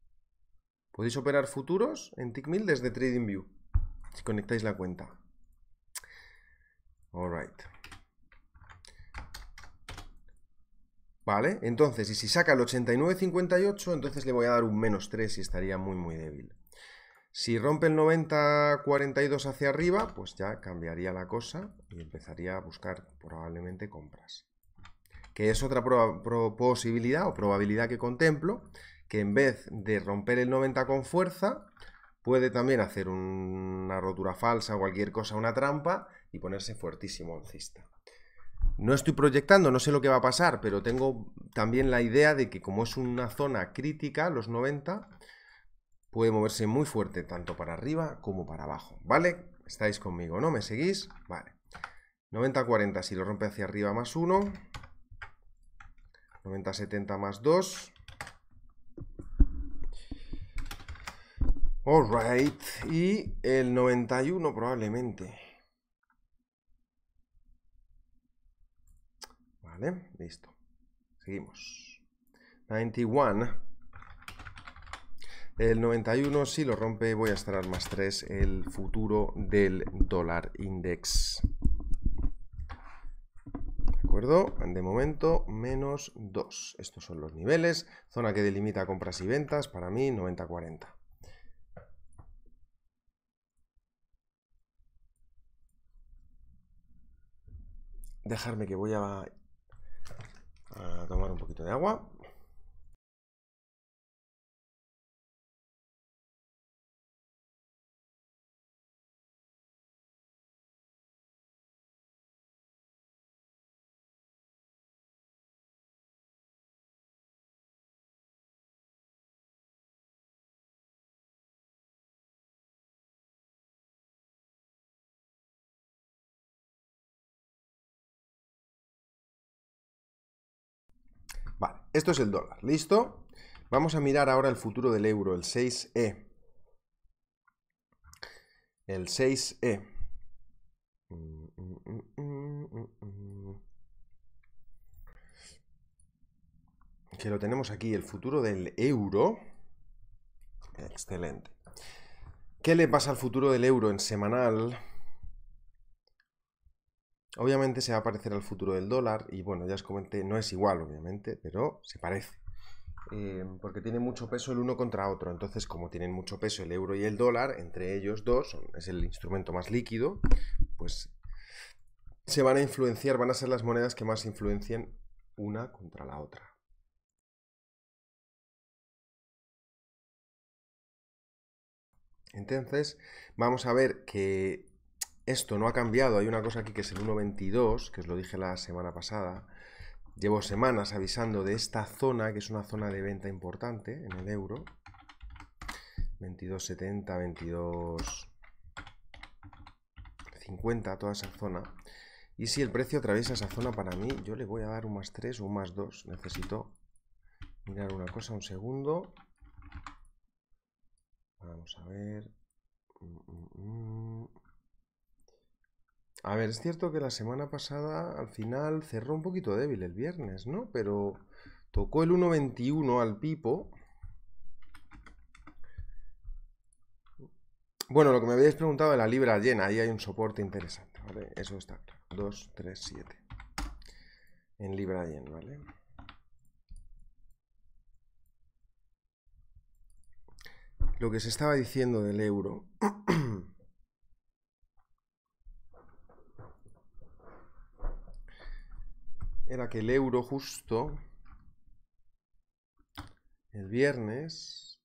Podéis operar futuros en TIC1000 desde TradingView si conectáis la cuenta. Alright. Vale, entonces, y si saca el 89,58, entonces le voy a dar un menos 3 y estaría muy, muy débil. Si rompe el 90,42 hacia arriba, pues ya cambiaría la cosa y empezaría a buscar probablemente compras. Que es otra posibilidad o probabilidad que contemplo, que en vez de romper el 90 con fuerza, puede también hacer un rotura falsa, o cualquier cosa, una trampa y ponerse fuertísimo en No estoy proyectando, no sé lo que va a pasar, pero tengo también la idea de que como es una zona crítica, los 90, puede moverse muy fuerte tanto para arriba como para abajo, ¿vale? Estáis conmigo, ¿no? ¿Me seguís? Vale. 90-40 si lo rompe hacia arriba más 1. 90-70 más 2. Alright. Y el 91 probablemente. Vale, listo. Seguimos. 91. El 91, si lo rompe, voy a estar más 3 el futuro del dólar index. ¿De acuerdo? De momento, menos 2. Estos son los niveles. Zona que delimita compras y ventas. Para mí, 90-40. dejarme que voy a, tomar un poquito de agua. Esto es el dólar, ¿listo? Vamos a mirar ahora el futuro del euro, el 6E. El 6E. Que lo tenemos aquí, el futuro del euro. Excelente. ¿Qué le pasa al futuro del euro en semanal? Obviamente se va a parecer al futuro del dólar y bueno, ya os comenté, no es igual obviamente, pero se parece. Eh, porque tiene mucho peso el uno contra otro. Entonces, como tienen mucho peso el euro y el dólar, entre ellos dos, es el instrumento más líquido, pues se van a influenciar, van a ser las monedas que más influencien una contra la otra. Entonces, vamos a ver que esto no ha cambiado, hay una cosa aquí que es el 1.22, que os lo dije la semana pasada. Llevo semanas avisando de esta zona, que es una zona de venta importante en el euro. 22.70, 22,50, toda esa zona. Y si el precio atraviesa esa zona para mí, yo le voy a dar un más 3 o un más 2. Necesito mirar una cosa, un segundo. Vamos a ver. Mm, mm, mm. A ver, es cierto que la semana pasada al final cerró un poquito débil el viernes, ¿no? Pero tocó el 1.21 al pipo. Bueno, lo que me habíais preguntado de la libra llena, ahí hay un soporte interesante, ¿vale? Eso está claro. 2, 3, 7. En libra llena, ¿vale? Lo que se estaba diciendo del euro. era que el euro justo el viernes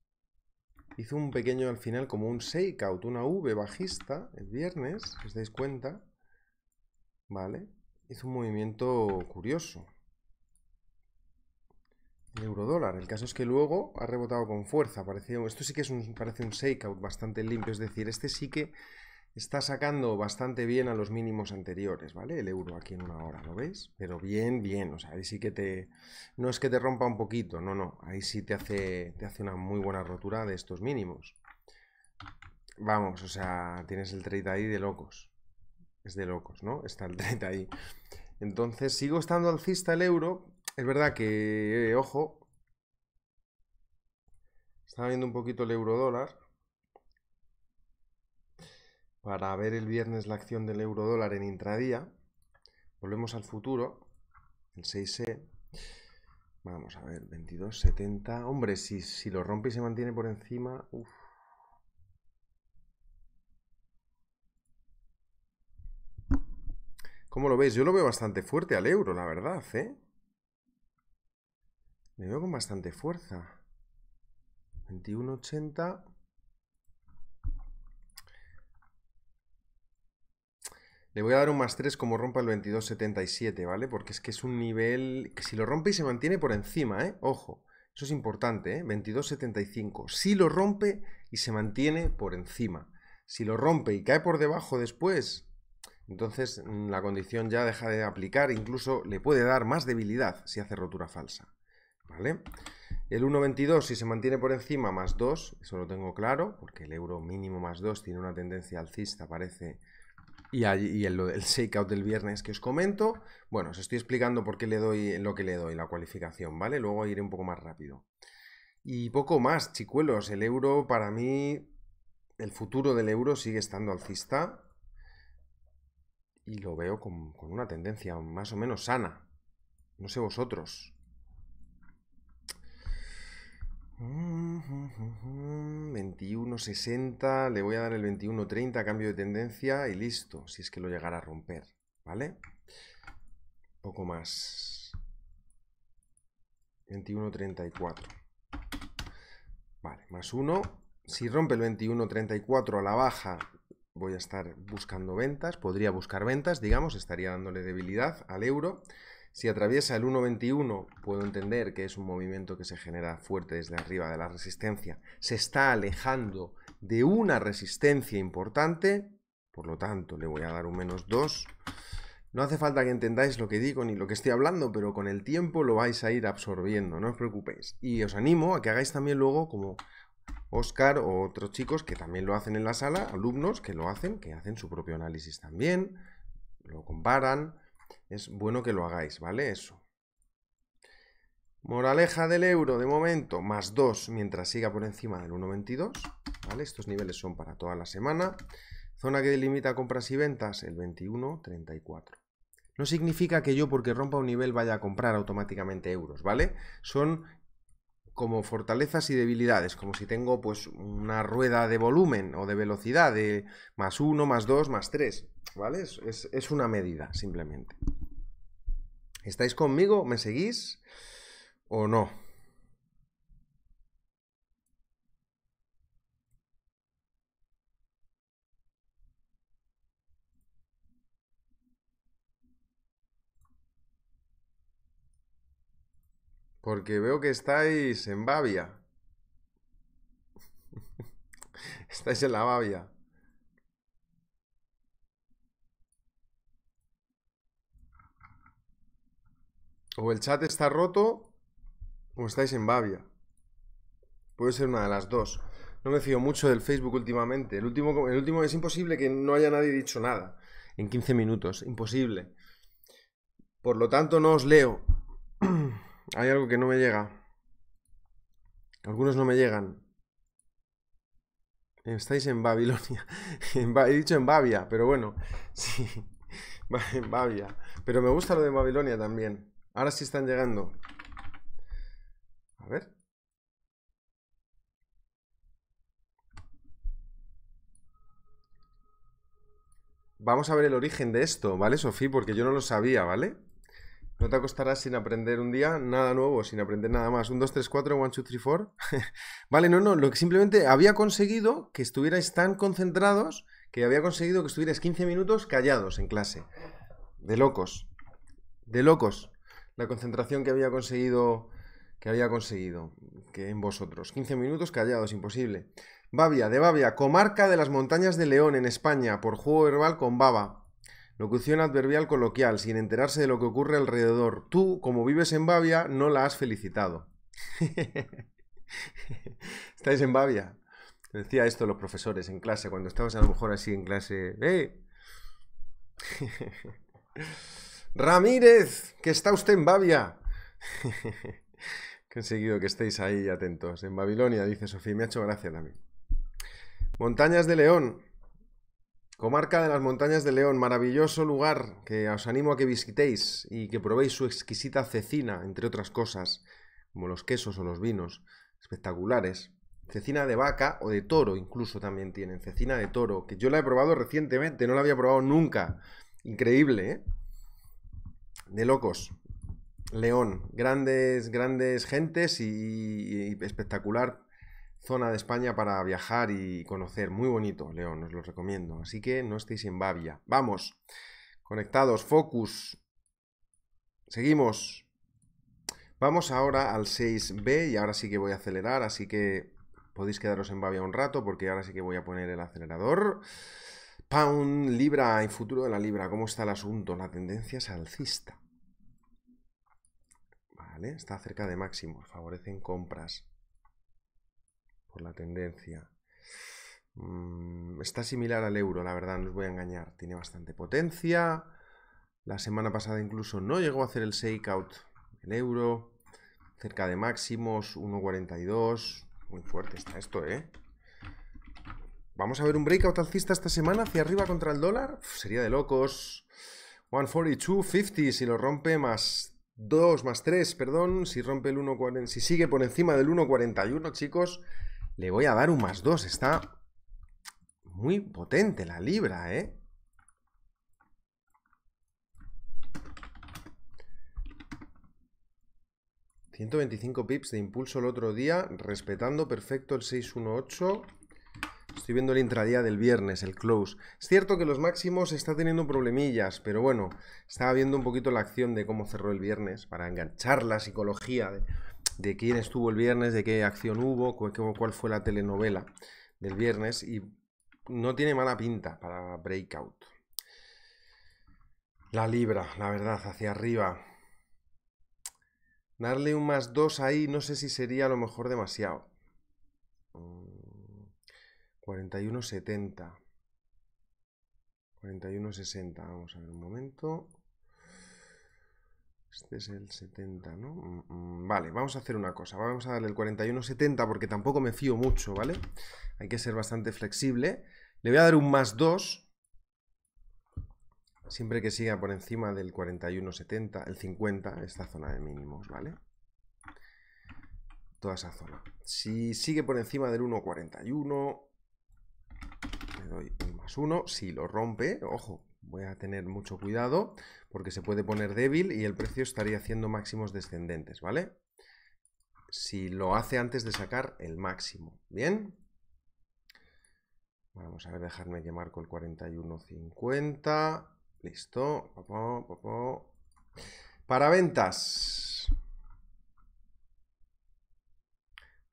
hizo un pequeño al final como un shakeout, una V bajista el viernes, os dais cuenta, ¿vale? Hizo un movimiento curioso. El euro dólar. El caso es que luego ha rebotado con fuerza. esto sí que es un, parece un shakeout bastante limpio. Es decir, este sí que está sacando bastante bien a los mínimos anteriores, ¿vale? El euro aquí en una hora, ¿lo veis? Pero bien, bien, o sea, ahí sí que te... No es que te rompa un poquito, no, no, ahí sí te hace, te hace una muy buena rotura de estos mínimos. Vamos, o sea, tienes el 30 ahí de locos. Es de locos, ¿no? Está el 30 ahí. Entonces, sigo estando alcista el euro. Es verdad que, ojo, estaba viendo un poquito el euro dólar para ver el viernes la acción del euro dólar en intradía. Volvemos al futuro, el 6E. Vamos a ver, 22.70. Hombre, si, si lo rompe y se mantiene por encima. ¿Cómo lo veis? Yo lo veo bastante fuerte al euro, la verdad, ¿eh? Me veo con bastante fuerza. 21.80. Le voy a dar un más 3 como rompa el 2277, ¿vale? Porque es que es un nivel que si lo rompe y se mantiene por encima, ¿eh? Ojo, eso es importante, ¿eh? 2275. Si lo rompe y se mantiene por encima. Si lo rompe y cae por debajo después, entonces mm, la condición ya deja de aplicar, incluso le puede dar más debilidad si hace rotura falsa. ¿Vale? El 1.22 si se mantiene por encima más 2, eso lo tengo claro, porque el euro mínimo más 2 tiene una tendencia alcista, parece y, allí, el, el, shakeout del viernes que os comento. Bueno, os estoy explicando por qué le doy lo que le doy, la cualificación, ¿vale? Luego iré un poco más rápido. Y poco más, chicuelos. El euro, para mí, el futuro del euro sigue estando alcista. Y lo veo con una tendencia más o menos sana. No sé vosotros. 21.60, mm, le voy a dar el 21.30, cambio de tendencia y listo, si es que lo llegara a romper, ¿vale? Poco más. 21.34. Vale, más uno Si rompe el 21.34 a la baja, voy a estar buscando ventas, podría buscar ventas, digamos, estaría dándole debilidad al euro. Si atraviesa el 1.21, puedo entender que es un movimiento que se genera fuerte desde arriba de la resistencia. Se está alejando de una resistencia importante, por lo tanto le voy a dar un menos 2. No hace falta que entendáis lo que digo ni lo que estoy hablando, pero con el tiempo lo vais a ir absorbiendo, no os preocupéis. Y os animo a que hagáis también luego como Oscar o otros chicos que también lo hacen en la sala, alumnos que lo hacen, que hacen su propio análisis también, lo comparan, es bueno que lo hagáis, ¿vale? Eso. Moraleja del euro, de momento, más 2 mientras siga por encima del 1,22, ¿vale? Estos niveles son para toda la semana. Zona que delimita compras y ventas, el 21,34. No significa que yo porque rompa un nivel vaya a comprar automáticamente euros, ¿vale? Son como fortalezas y debilidades, como si tengo pues una rueda de volumen o de velocidad de más 1, más 2, más 3. ¿Vale? Es, una medida, simplemente. ¿Estáis conmigo? ¿Me seguís? ¿O no? Porque veo que estáis en Babia. estáis en la Babia. O el chat está roto o estáis en Bavia. Puede ser una de las dos. No me fío mucho del Facebook últimamente. El último, el último es imposible que no haya nadie dicho nada en 15 minutos. Imposible. Por lo tanto, no os leo. Hay algo que no me llega. Algunos no me llegan. Estáis en Babilonia. He dicho en Bavia, pero bueno. Sí. En Bavia. Pero me gusta lo de Babilonia también. Ahora sí están llegando. A ver. Vamos a ver el origen de esto, ¿vale, Sofía? Porque yo no lo sabía, ¿vale? No te acostarás sin aprender un día nada nuevo, sin aprender nada más. Un, dos, tres, cuatro, one, two, three, four. Vale, no, no, lo que simplemente había conseguido que estuvierais tan concentrados que había conseguido que estuvierais 15 minutos callados en clase. De locos. De locos la concentración que había conseguido que había conseguido que en vosotros. 15 minutos callados, imposible. Babia, de Bavia, comarca de las montañas de León en España, por juego verbal con baba. Locución adverbial coloquial, sin enterarse de lo que ocurre alrededor. Tú, como vives en Bavia, no la has felicitado. Estáis en Bavia. Decía esto los profesores en clase, cuando estabas a lo mejor así en clase. ¡Eh! Ramírez, que está usted en Bavia. Conseguido que estéis ahí atentos. En Babilonia, dice Sofía, me ha hecho gracia también. Montañas de León, comarca de las Montañas de León, maravilloso lugar que os animo a que visitéis y que probéis su exquisita cecina, entre otras cosas, como los quesos o los vinos, espectaculares. Cecina de vaca o de toro, incluso también tienen. Cecina de toro, que yo la he probado recientemente, no la había probado nunca. Increíble, ¿eh? de locos. León, grandes, grandes gentes y, espectacular zona de España para viajar y conocer. Muy bonito, León, os lo recomiendo. Así que no estéis en Bavia Vamos, conectados, focus. Seguimos. Vamos ahora al 6B y ahora sí que voy a acelerar, así que podéis quedaros en Bavia un rato porque ahora sí que voy a poner el acelerador. Pound, Libra y futuro de la Libra, ¿cómo está el asunto? La tendencia es alcista. Está cerca de máximos, favorecen compras por la tendencia. Mm, está similar al euro, la verdad, no os voy a engañar. Tiene bastante potencia. La semana pasada incluso no llegó a hacer el shakeout. El euro, cerca de máximos, 1.42. Muy fuerte está esto, ¿eh? Vamos a ver un breakout alcista esta semana hacia arriba contra el dólar. sería de locos. 142.50 si lo rompe, más 2 más 3, perdón, si rompe el 140 si sigue por encima del 1,41, chicos, le voy a dar un más 2. Está muy potente la libra, ¿eh? ...125 pips de impulso el otro día... ...respetando perfecto el 618... Estoy viendo el intradía del viernes, el close. Es cierto que los máximos está teniendo problemillas, pero bueno, estaba viendo un poquito la acción de cómo cerró el viernes para enganchar la psicología de, de quién estuvo el viernes, de qué acción hubo, cuál fue la telenovela del viernes y no tiene mala pinta para breakout. La libra, la verdad, hacia arriba. Darle un más dos ahí no sé si sería a lo mejor demasiado. Mm. 4170. 4160. Vamos a ver un momento. Este es el 70, ¿no? Mm, mm, vale, vamos a hacer una cosa. Vamos a darle el 4170 porque tampoco me fío mucho, ¿vale? Hay que ser bastante flexible. Le voy a dar un más 2. Siempre que siga por encima del 4170, el 50, esta zona de mínimos, ¿vale? Toda esa zona. Si sigue por encima del 141, le doy un más uno. Si lo rompe, ojo, voy a tener mucho cuidado porque se puede poner débil y el precio estaría haciendo máximos descendentes, ¿vale? Si lo hace antes de sacar el máximo, ¿bien? Vamos a ver, dejarme que con el 41.50. Listo. Para ventas.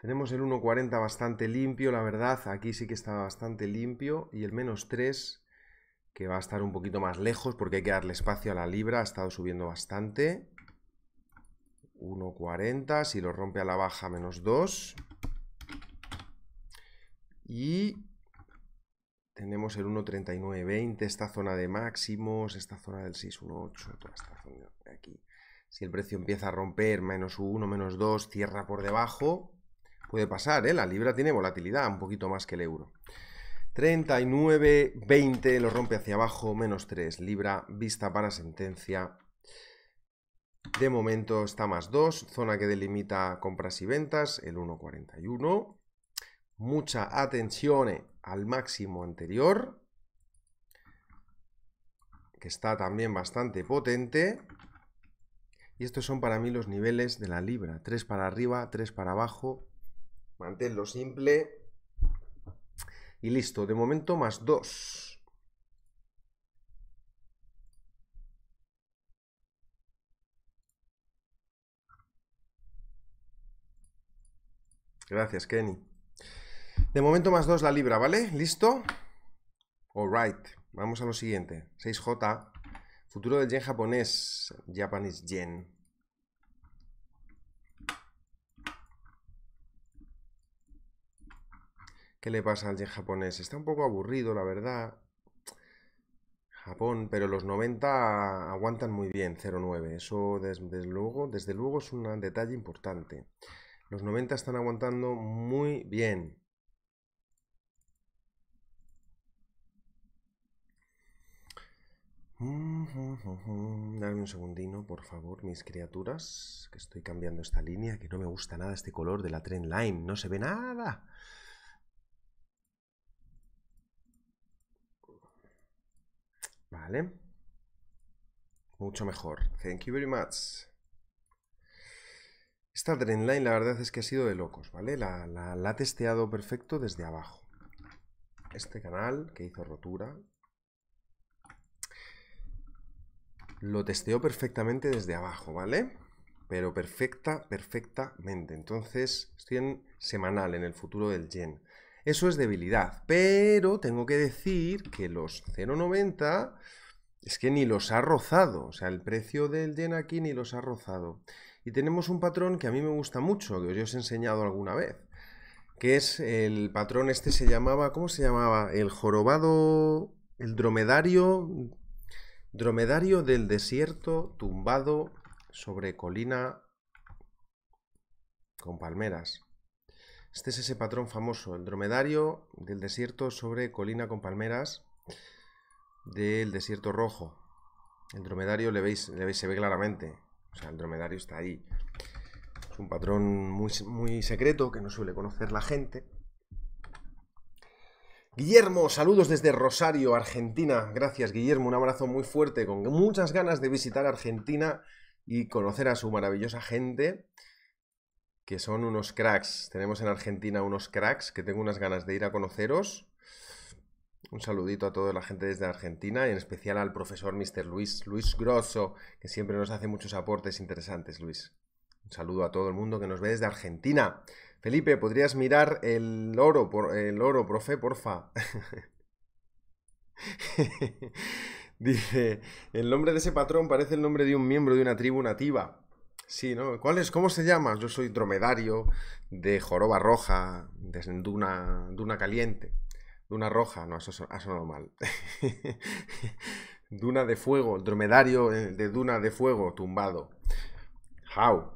Tenemos el 1.40 bastante limpio, la verdad, aquí sí que está bastante limpio y el menos 3 que va a estar un poquito más lejos porque hay que darle espacio a la libra, ha estado subiendo bastante. 1.40, si lo rompe a la baja, menos 2. Y tenemos el 1.39.20, esta zona de máximos, esta zona del 6.18, toda esta zona de aquí. Si el precio empieza a romper menos 1, menos 2, cierra por debajo, Puede pasar, ¿eh? La libra tiene volatilidad, un poquito más que el euro. 39,20, lo rompe hacia abajo, menos 3. Libra, vista para sentencia. De momento está más 2, zona que delimita compras y ventas, el 1,41. Mucha atención ¿eh? al máximo anterior, que está también bastante potente. Y estos son para mí los niveles de la libra. 3 para arriba, 3 para abajo, Manténlo simple. Y listo, de momento más 2. Gracias, Kenny. De momento más 2 la libra, ¿vale? ¿Listo? right Vamos a lo siguiente. 6J. Futuro del yen japonés. Japanese yen. ¿Qué le pasa al japonés? Está un poco aburrido, la verdad. Japón, pero los 90 aguantan muy bien 0,9. Eso desde, luego, desde luego es un detalle importante. Los 90 están aguantando muy bien. Mm, dame un segundino, por favor, mis criaturas, que estoy cambiando esta línea, que no me gusta nada este color de la Trend Line, no se ve nada. Vale. Mucho mejor. Thank you very much. Esta trendline la verdad es que ha sido de locos, ¿vale? La, la ha testeado perfecto desde abajo. Este canal que hizo rotura. Lo testeó perfectamente desde abajo, ¿vale? Pero perfecta, perfectamente. Entonces, estoy en semanal, en el futuro del yen. Eso es debilidad. Pero tengo que decir que los 0,90 es que ni los ha rozado. O sea, el precio del yen aquí ni los ha rozado. Y tenemos un patrón que a mí me gusta mucho, que os he enseñado alguna vez. Que es el patrón este se llamaba, ¿cómo se llamaba? El jorobado, el dromedario, dromedario del desierto tumbado sobre colina con palmeras. Este es ese patrón famoso, el dromedario del desierto sobre colina con palmeras del desierto rojo. El dromedario le veis, se ve claramente. O sea, el dromedario está ahí. Es un patrón muy, muy secreto que no suele conocer la gente. Guillermo, saludos desde Rosario, Argentina. Gracias, Guillermo. Un abrazo muy fuerte, con muchas ganas de visitar Argentina y conocer a su maravillosa gente que son unos cracks. Tenemos en Argentina unos cracks que tengo unas ganas de ir a conoceros. Un saludito a toda la gente desde Argentina y en especial al profesor Mr. Luis, Luis Grosso, que siempre nos hace muchos aportes interesantes, Luis. Un saludo a todo el mundo que nos ve desde Argentina. Felipe, ¿podrías mirar el oro, por, el oro, profe, porfa? Dice, el nombre de ese patrón parece el nombre de un miembro de una tribu nativa. Sí, ¿no? ¿Cuál es, ¿Cómo se llama? Yo soy dromedario de joroba roja, de duna, duna caliente. Duna roja, no, eso ha sonado mal. duna de fuego, dromedario eh, de duna de fuego, tumbado. How.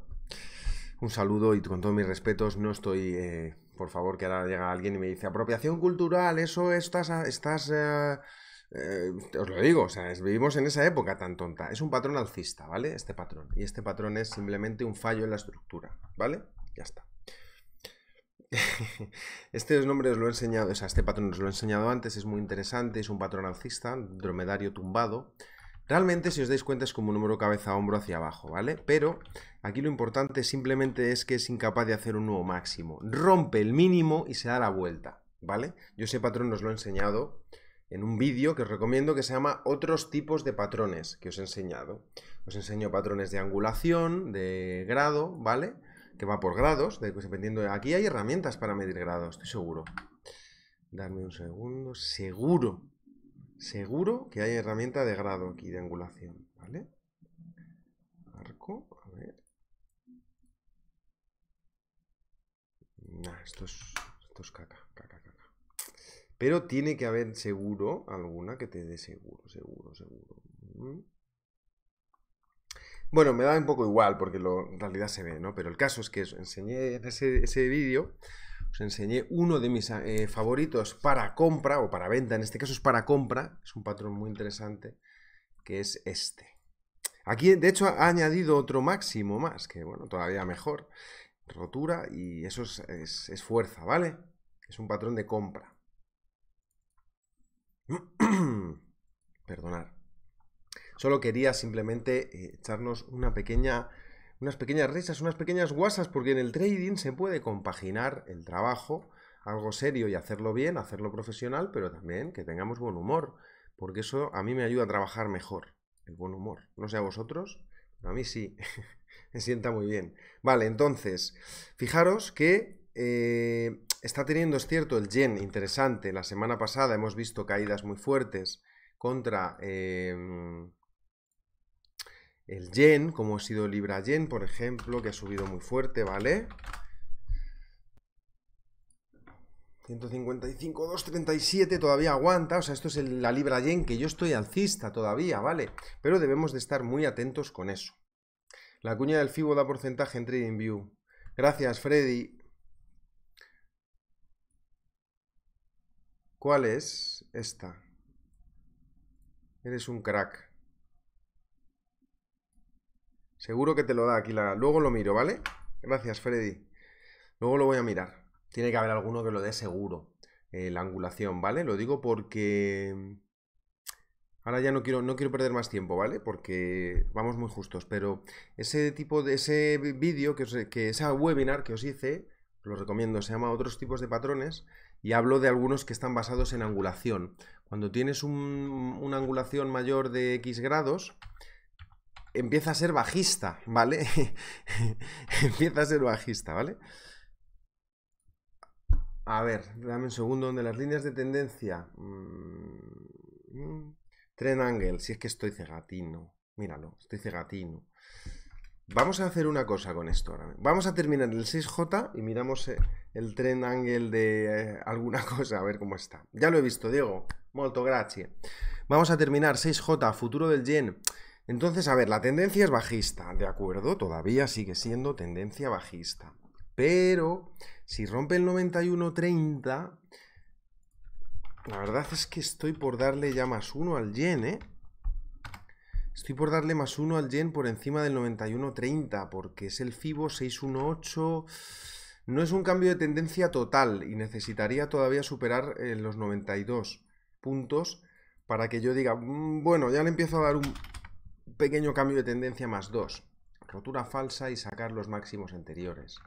Un saludo y con todos mis respetos, no estoy... Eh, por favor, que ahora llega alguien y me dice, apropiación cultural, eso estás... estás eh, eh, os lo digo, vivimos en esa época tan tonta. Es un patrón alcista, ¿vale? Este patrón. Y este patrón es simplemente un fallo en la estructura, ¿vale? Ya está. este nombre os lo he enseñado, o sea, este patrón os lo he enseñado antes, es muy interesante, es un patrón alcista, dromedario tumbado. Realmente, si os dais cuenta, es como un número cabeza-hombro hacia abajo, ¿vale? Pero aquí lo importante simplemente es que es incapaz de hacer un nuevo máximo. Rompe el mínimo y se da la vuelta, ¿vale? Yo ese patrón os lo he enseñado en un vídeo que os recomiendo que se llama Otros tipos de patrones que os he enseñado. Os enseño patrones de angulación, de grado, ¿vale? Que va por grados, pues, dependiendo de... Aquí hay herramientas para medir grados, estoy seguro. Dame un segundo. Seguro, seguro que hay herramienta de grado aquí, de angulación, ¿vale? Arco, a ver. Nah, esto esto es caca. Pero tiene que haber seguro alguna que te dé seguro, seguro, seguro. Bueno, me da un poco igual porque lo, en realidad se ve, ¿no? Pero el caso es que os enseñé en ese, vídeo, os enseñé uno de mis eh, favoritos para compra o para venta, en este caso es para compra, es un patrón muy interesante, que es este. Aquí, de hecho, ha añadido otro máximo más, que bueno, todavía mejor, rotura y eso es fuerza, ¿vale? Es un patrón de compra. Perdonar. Solo quería simplemente eh, echarnos una pequeña, unas pequeñas risas, unas pequeñas guasas, porque en el trading se puede compaginar el trabajo, algo serio y hacerlo bien, hacerlo profesional, pero también que tengamos buen humor, porque eso a mí me ayuda a trabajar mejor, el buen humor. No sé a vosotros, pero a mí sí, me sienta muy bien. Vale, entonces, fijaros que eh, está teniendo, es cierto, el yen interesante. La semana pasada hemos visto caídas muy fuertes contra em, el yen, como ha sido Libra Yen, por ejemplo, que ha subido muy fuerte, ¿vale? 155, 237 todavía aguanta, o sea, esto es la libra yen que yo estoy alcista todavía, ¿vale? Pero debemos de estar muy atentos con eso. La cuña del FIBO da porcentaje en view. Gracias, Freddy. ¿Cuál es esta? Eres un crack. Seguro que te lo da aquí. La... Luego lo miro, ¿vale? Gracias, Freddy. Luego lo voy a mirar. Tiene que haber alguno que lo dé seguro. Eh, la angulación, ¿vale? Lo digo porque... Ahora ya no quiero, no quiero perder más tiempo, ¿vale? Porque vamos muy justos. Pero ese tipo de... Ese vídeo, que, que webinar que os hice, lo recomiendo, se llama Otros tipos de patrones y hablo de algunos que están basados en angulación. Cuando tienes una angulación mayor de X grados, empieza a ser bajista, ¿vale? empieza a ser bajista, ¿vale? A ver, dame un segundo, donde las líneas de tendencia... Mm, mm, tren angle, si es que estoy cegatino, míralo, estoy cegatino. Vamos a hacer una cosa con esto ahora. Vamos a terminar el 6J y miramos eh, el trend angle de eh, alguna cosa, a ver cómo está. Ya lo he visto, Diego. Molto grazie. Vamos a terminar 6J, futuro del yen. Entonces, a ver, la tendencia es bajista, ¿de acuerdo? Todavía sigue siendo tendencia bajista. Pero si rompe el 91.30, la verdad es que estoy por darle ya más uno al yen, ¿eh? Estoy por darle más 1 al yen por encima del 91.30, porque es el FIBO 618. No es un cambio de tendencia total y necesitaría todavía superar eh, los 92 puntos para que yo diga, mm, bueno, ya le empiezo a dar un pequeño cambio de tendencia más 2. Rotura falsa y sacar los máximos anteriores.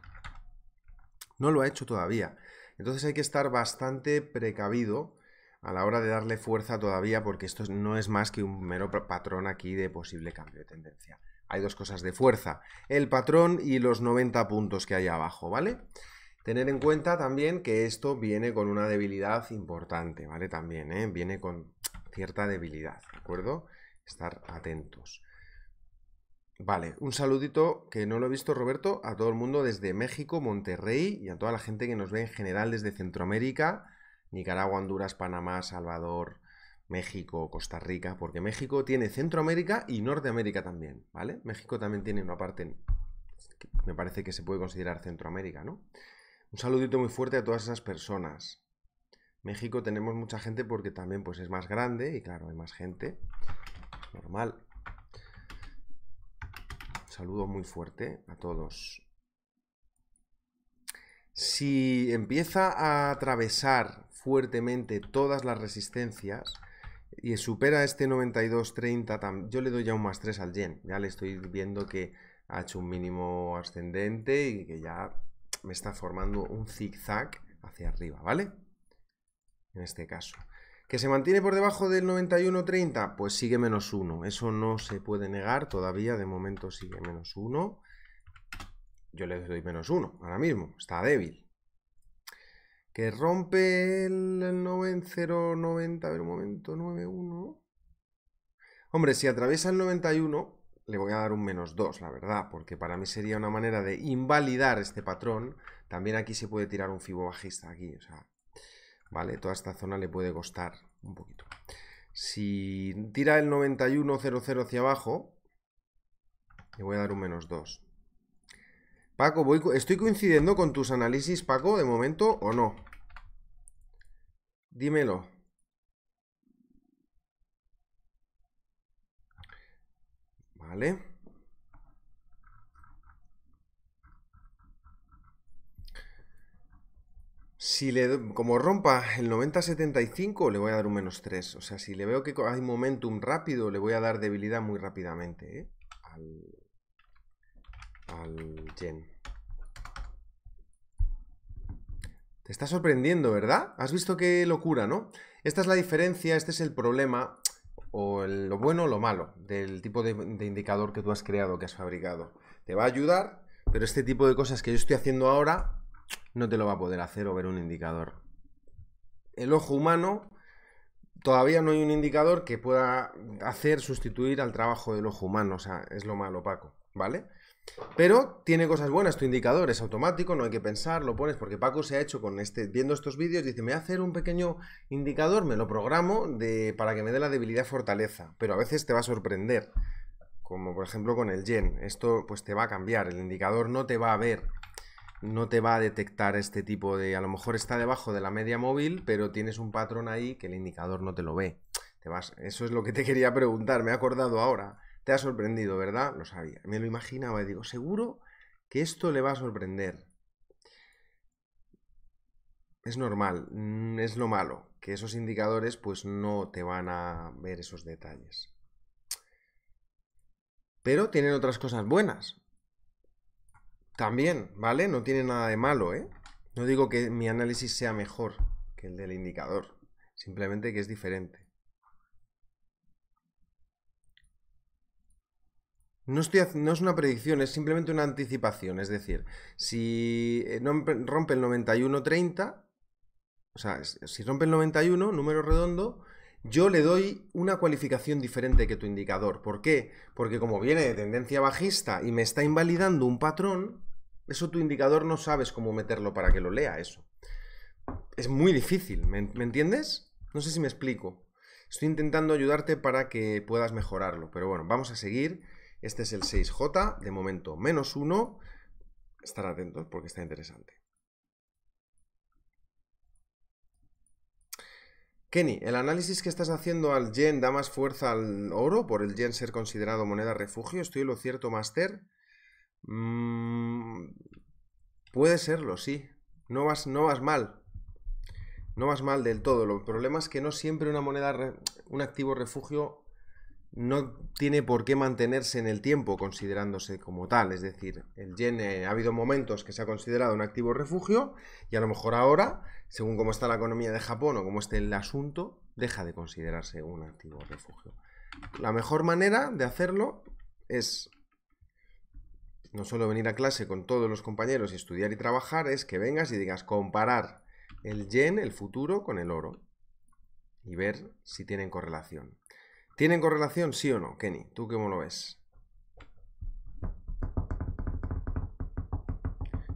No lo ha hecho todavía. Entonces hay que estar bastante precavido a la hora de darle fuerza todavía, porque esto no es más que un mero patrón aquí de posible cambio de tendencia. Hay dos cosas de fuerza, el patrón y los 90 puntos que hay abajo, ¿vale? Tener en cuenta también que esto viene con una debilidad importante, ¿vale? También, ¿eh? Viene con cierta debilidad, ¿de acuerdo? Estar atentos. Vale, un saludito que no lo he visto, Roberto, a todo el mundo desde México, Monterrey y a toda la gente que nos ve en general desde Centroamérica, Nicaragua, Honduras, Panamá, Salvador, México, Costa Rica, porque México tiene Centroamérica y Norteamérica también, ¿vale? México también tiene una parte que me parece que se puede considerar Centroamérica, ¿no? Un saludito muy fuerte a todas esas personas. México tenemos mucha gente porque también pues es más grande y claro, hay más gente. Normal. Un saludo muy fuerte a todos. Si empieza a atravesar fuertemente todas las resistencias y supera este 92.30, yo le doy ya un más 3 al yen. Ya le estoy viendo que ha hecho un mínimo ascendente y que ya me está formando un zigzag hacia arriba, ¿vale? En este caso. ¿Que se mantiene por debajo del 91.30? Pues sigue menos 1. Eso no se puede negar todavía. De momento sigue menos 1. Yo le doy menos 1 ahora mismo. Está débil. Que rompe el 9090. A ver, un momento, 91. Hombre, si atraviesa el 91, le voy a dar un menos 2, la verdad, porque para mí sería una manera de invalidar este patrón. También aquí se puede tirar un fibo bajista, aquí, o sea, ¿vale? Toda esta zona le puede costar un poquito. Si tira el 9100 hacia abajo, le voy a dar un menos 2. Paco, ¿estoy coincidiendo con tus análisis, Paco, de momento o no? Dímelo. Vale. Si le, como rompa el 90-75, le voy a dar un menos 3. O sea, si le veo que hay momentum rápido, le voy a dar debilidad muy rápidamente ¿eh? al, te está sorprendiendo, ¿verdad? Has visto qué locura, ¿no? Esta es la diferencia, este es el problema, o lo bueno o lo malo, del tipo de, de indicador que tú has creado, que has fabricado. Te va a ayudar, pero este tipo de cosas que yo estoy haciendo ahora no te lo va a poder hacer o ver un indicador. El ojo humano todavía no hay un indicador que pueda hacer sustituir al trabajo del ojo humano, o sea, es lo malo, Paco, ¿vale? Pero tiene cosas buenas, tu indicador es automático, no hay que pensar, lo pones, porque Paco se ha hecho con este, viendo estos vídeos, dice, me voy a hacer un pequeño indicador, me lo programo de, para que me dé la debilidad fortaleza, pero a veces te va a sorprender, como por ejemplo con el yen, esto pues te va a cambiar, el indicador no te va a ver, no te va a detectar este tipo de, a lo mejor está debajo de la media móvil, pero tienes un patrón ahí que el indicador no te lo ve. eso es lo que te quería preguntar, me he acordado ahora. Te ha sorprendido, ¿verdad? Lo sabía. Me lo imaginaba y digo, seguro que esto le va a sorprender. Es normal, mm, es lo malo, que esos indicadores pues no te van a ver esos detalles. Pero tienen otras cosas buenas. También, ¿vale? No tiene nada de malo, ¿eh? No digo que mi análisis sea mejor que el del indicador, simplemente que es diferente. No, estoy, no es una predicción, es simplemente una anticipación. Es decir, si eh, rompe el 91.30, o sea, si rompe el 91, número redondo, yo le doy una cualificación diferente que tu indicador. ¿Por qué? Porque como viene de tendencia bajista y me está invalidando un patrón, eso tu indicador no sabes cómo meterlo para que lo lea eso. Es muy difícil, ¿me entiendes? No sé si me explico. Estoy intentando ayudarte para que puedas mejorarlo, pero bueno, vamos a seguir. Este es el 6J, de momento menos 1. Estar atentos porque está interesante. Kenny, ¿el análisis que estás haciendo al yen da más fuerza al oro por el yen ser considerado moneda refugio? ¿Estoy lo cierto, Master? Mm, puede serlo, sí. No vas, no vas mal. No vas mal del todo. El problema es que no siempre una moneda, un activo refugio no tiene por qué mantenerse en el tiempo considerándose como tal. Es decir, el yen eh, ha habido momentos que se ha considerado un activo refugio y a lo mejor ahora, según cómo está la economía de Japón o cómo esté el asunto, deja de considerarse un activo refugio. La mejor manera de hacerlo es no solo venir a clase con todos los compañeros y estudiar y trabajar, es que vengas y digas comparar el yen, el futuro, con el oro y ver si tienen correlación. ¿Tienen correlación, sí o no, Kenny? ¿Tú cómo lo ves?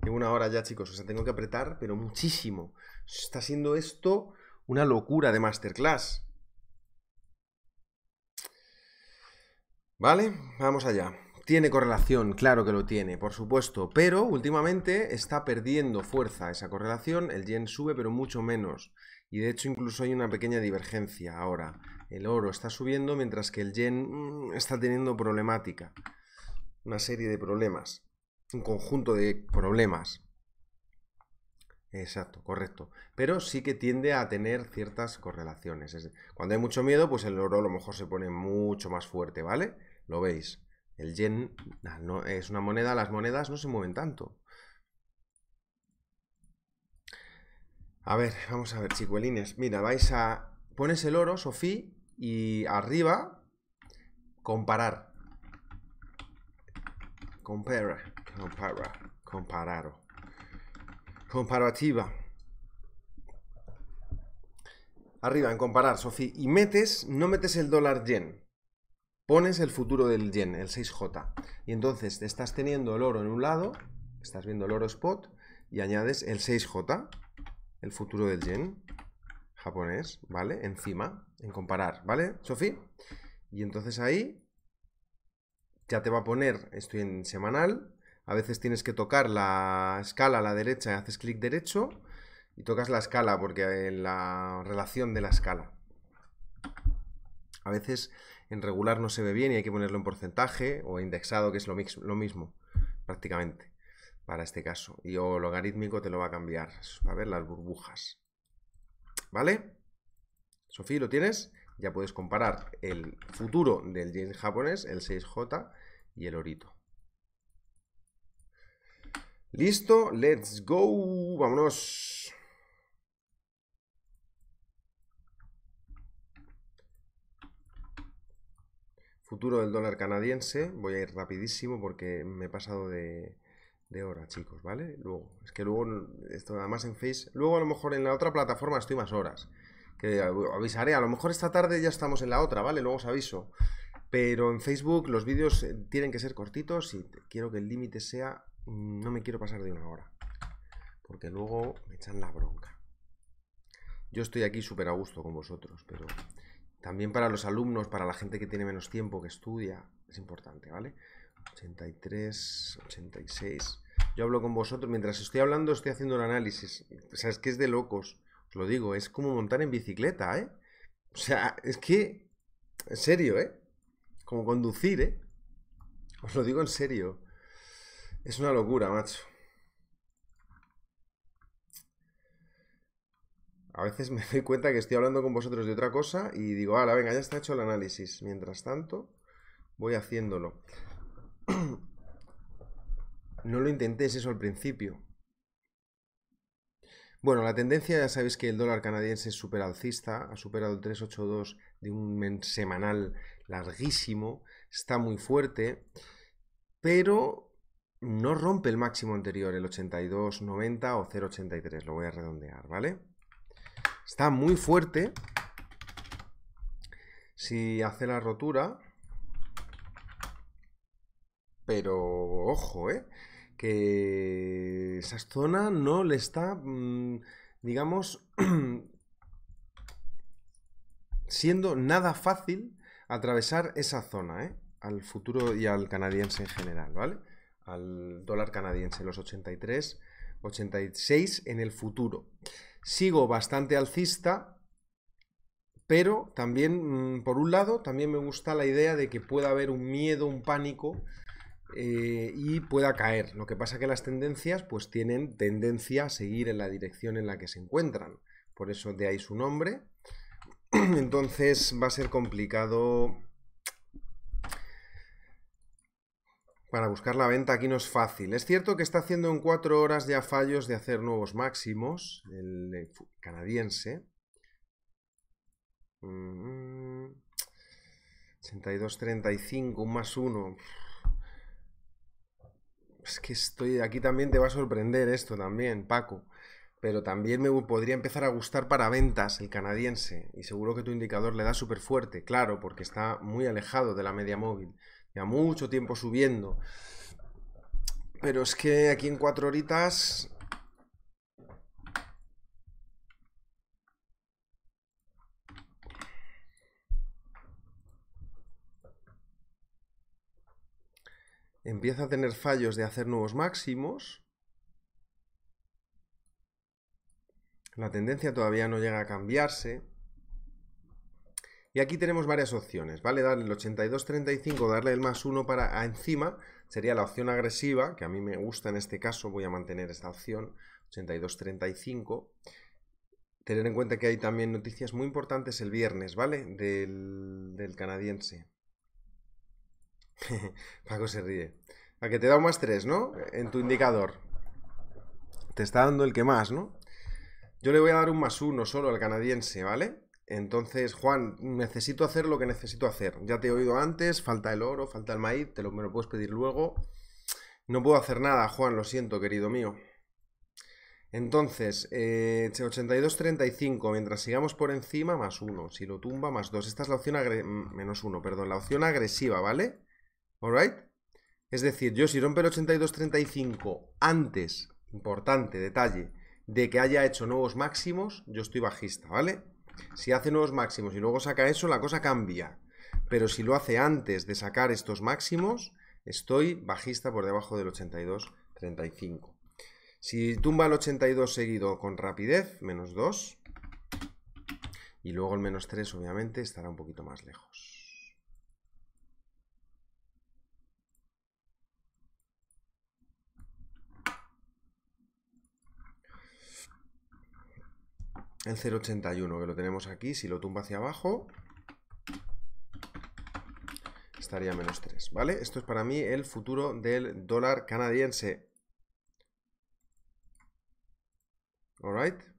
Llevo una hora ya, chicos. O sea, tengo que apretar, pero muchísimo. Está siendo esto una locura de masterclass. ¿Vale? Vamos allá. Tiene correlación, claro que lo tiene, por supuesto, pero últimamente está perdiendo fuerza esa correlación, el yen sube pero mucho menos. Y de hecho incluso hay una pequeña divergencia ahora. El oro está subiendo mientras que el yen mm, está teniendo problemática. Una serie de problemas. Un conjunto de problemas. Exacto, correcto. Pero sí que tiende a tener ciertas correlaciones. Cuando hay mucho miedo, pues el oro a lo mejor se pone mucho más fuerte, ¿vale? Lo veis. El yen ah, no, es una moneda, las monedas no se mueven tanto. A ver, vamos a ver, chicuelines. Mira, vais a... Pones el oro, Sofí, y arriba, comparar. Comparar. Comparar. Comparar. Comparativa. Arriba, en comparar, Sofí. Y metes, no metes el dólar yen. Pones el futuro del yen, el 6J. Y entonces estás teniendo el oro en un lado, estás viendo el oro spot, y añades el 6J futuro del yen japonés, ¿vale? Encima, en comparar, ¿vale, Sofi? Y entonces ahí ya te va a poner, estoy en semanal, a veces tienes que tocar la escala a la derecha y haces clic derecho y tocas la escala porque en eh, la relación de la escala. A veces en regular no se ve bien y hay que ponerlo en porcentaje o indexado, que es lo, lo mismo prácticamente para este caso. Y o logarítmico te lo va a cambiar. a ver las burbujas. ¿Vale? Sofía, ¿lo tienes? Ya puedes comparar el futuro del yen japonés, el 6J y el orito. Listo, let's go, vámonos. Futuro del dólar canadiense, voy a ir rapidísimo porque me he pasado de, de hora, chicos, ¿vale? Luego, es que luego, esto además en Face, luego a lo mejor en la otra plataforma estoy más horas, que avisaré, a lo mejor esta tarde ya estamos en la otra, ¿vale? Luego os aviso. Pero en Facebook los vídeos eh, tienen que ser cortitos y quiero que el límite sea, mm, no me quiero pasar de una hora, porque luego me echan la bronca. Yo estoy aquí súper a gusto con vosotros, pero también para los alumnos, para la gente que tiene menos tiempo, que estudia, es importante, ¿vale? 83, 86. Yo hablo con vosotros. Mientras estoy hablando, estoy haciendo un análisis. O sea, es que es de locos. Os lo digo, es como montar en bicicleta, ¿eh? O sea, es que. En serio, ¿eh? Como conducir, ¿eh? Os lo digo en serio. Es una locura, macho. A veces me doy cuenta que estoy hablando con vosotros de otra cosa y digo, ahora, venga, ya está hecho el análisis. Mientras tanto, voy haciéndolo. no lo intentéis, eso al principio. Bueno, la tendencia ya sabéis que el dólar canadiense es super alcista, ha superado el 382 de un semanal larguísimo, está muy fuerte, pero no rompe el máximo anterior, el 82.90 o 0.83, lo voy a redondear, ¿vale? Está muy fuerte. Si hace la rotura, pero ojo, ¿eh? Que esa zona no le está, mm, digamos, siendo nada fácil atravesar esa zona, ¿eh? Al futuro y al canadiense en general, ¿vale? Al dólar canadiense, los 83, 86 en el futuro. Sigo bastante alcista, pero también, mm, por un lado, también me gusta la idea de que pueda haber un miedo, un pánico eh, y pueda caer. Lo que pasa que las tendencias pues tienen tendencia a seguir en la dirección en la que se encuentran. Por eso de ahí su nombre. Entonces va a ser complicado Para buscar la venta aquí no es fácil. Es cierto que está haciendo en cuatro horas ya fallos de hacer nuevos máximos, el eh, canadiense. 82.35, mm, mm. un más 1. Es que estoy. Aquí también te va a sorprender esto también, Paco. Pero también me podría empezar a gustar para ventas el canadiense. Y seguro que tu indicador le da súper fuerte, claro, porque está muy alejado de la media móvil. Ya mucho tiempo subiendo. Pero es que aquí en cuatro horitas empieza a tener fallos de hacer nuevos máximos. La tendencia todavía no llega a cambiarse. Y aquí tenemos varias opciones, ¿vale? Darle el 82.35, darle el más 1 para encima, sería la opción agresiva, que a mí me gusta en este caso, voy a mantener esta opción, 82.35. Tener en cuenta que hay también noticias muy importantes el viernes, ¿vale? del canadiense. Paco se ríe. A que te da un más 3, ¿no? En tu indicador. Te está dando el que más, ¿no? Yo le voy a dar un más uno solo al canadiense, ¿vale? Entonces, Juan, necesito hacer lo que necesito hacer. Ya te he oído antes, falta el oro, falta el maíz, te lo, me lo puedes pedir luego. No puedo hacer nada, Juan, lo siento, querido mío. Entonces, 82, eh, 35 mientras sigamos por encima, más 1. Si lo tumba, más 2. Esta es la opción menos uno, perdón, la opción agresiva, ¿vale? ¿Alright? Es decir, yo si rompe el 82.35 antes, importante detalle, de que haya hecho nuevos máximos, yo estoy bajista, ¿vale? Si hace nuevos máximos y luego saca eso, la cosa cambia. Pero si lo hace antes de sacar estos máximos, estoy bajista por debajo del 82.35. Si tumba el 82 seguido con rapidez, menos 2. Y luego el menos 3, obviamente, estará un poquito más lejos. el 0.81, que lo tenemos aquí, si lo tumba hacia abajo, estaría menos 3, ¿vale? Esto es para mí el futuro del dólar canadiense. Alright.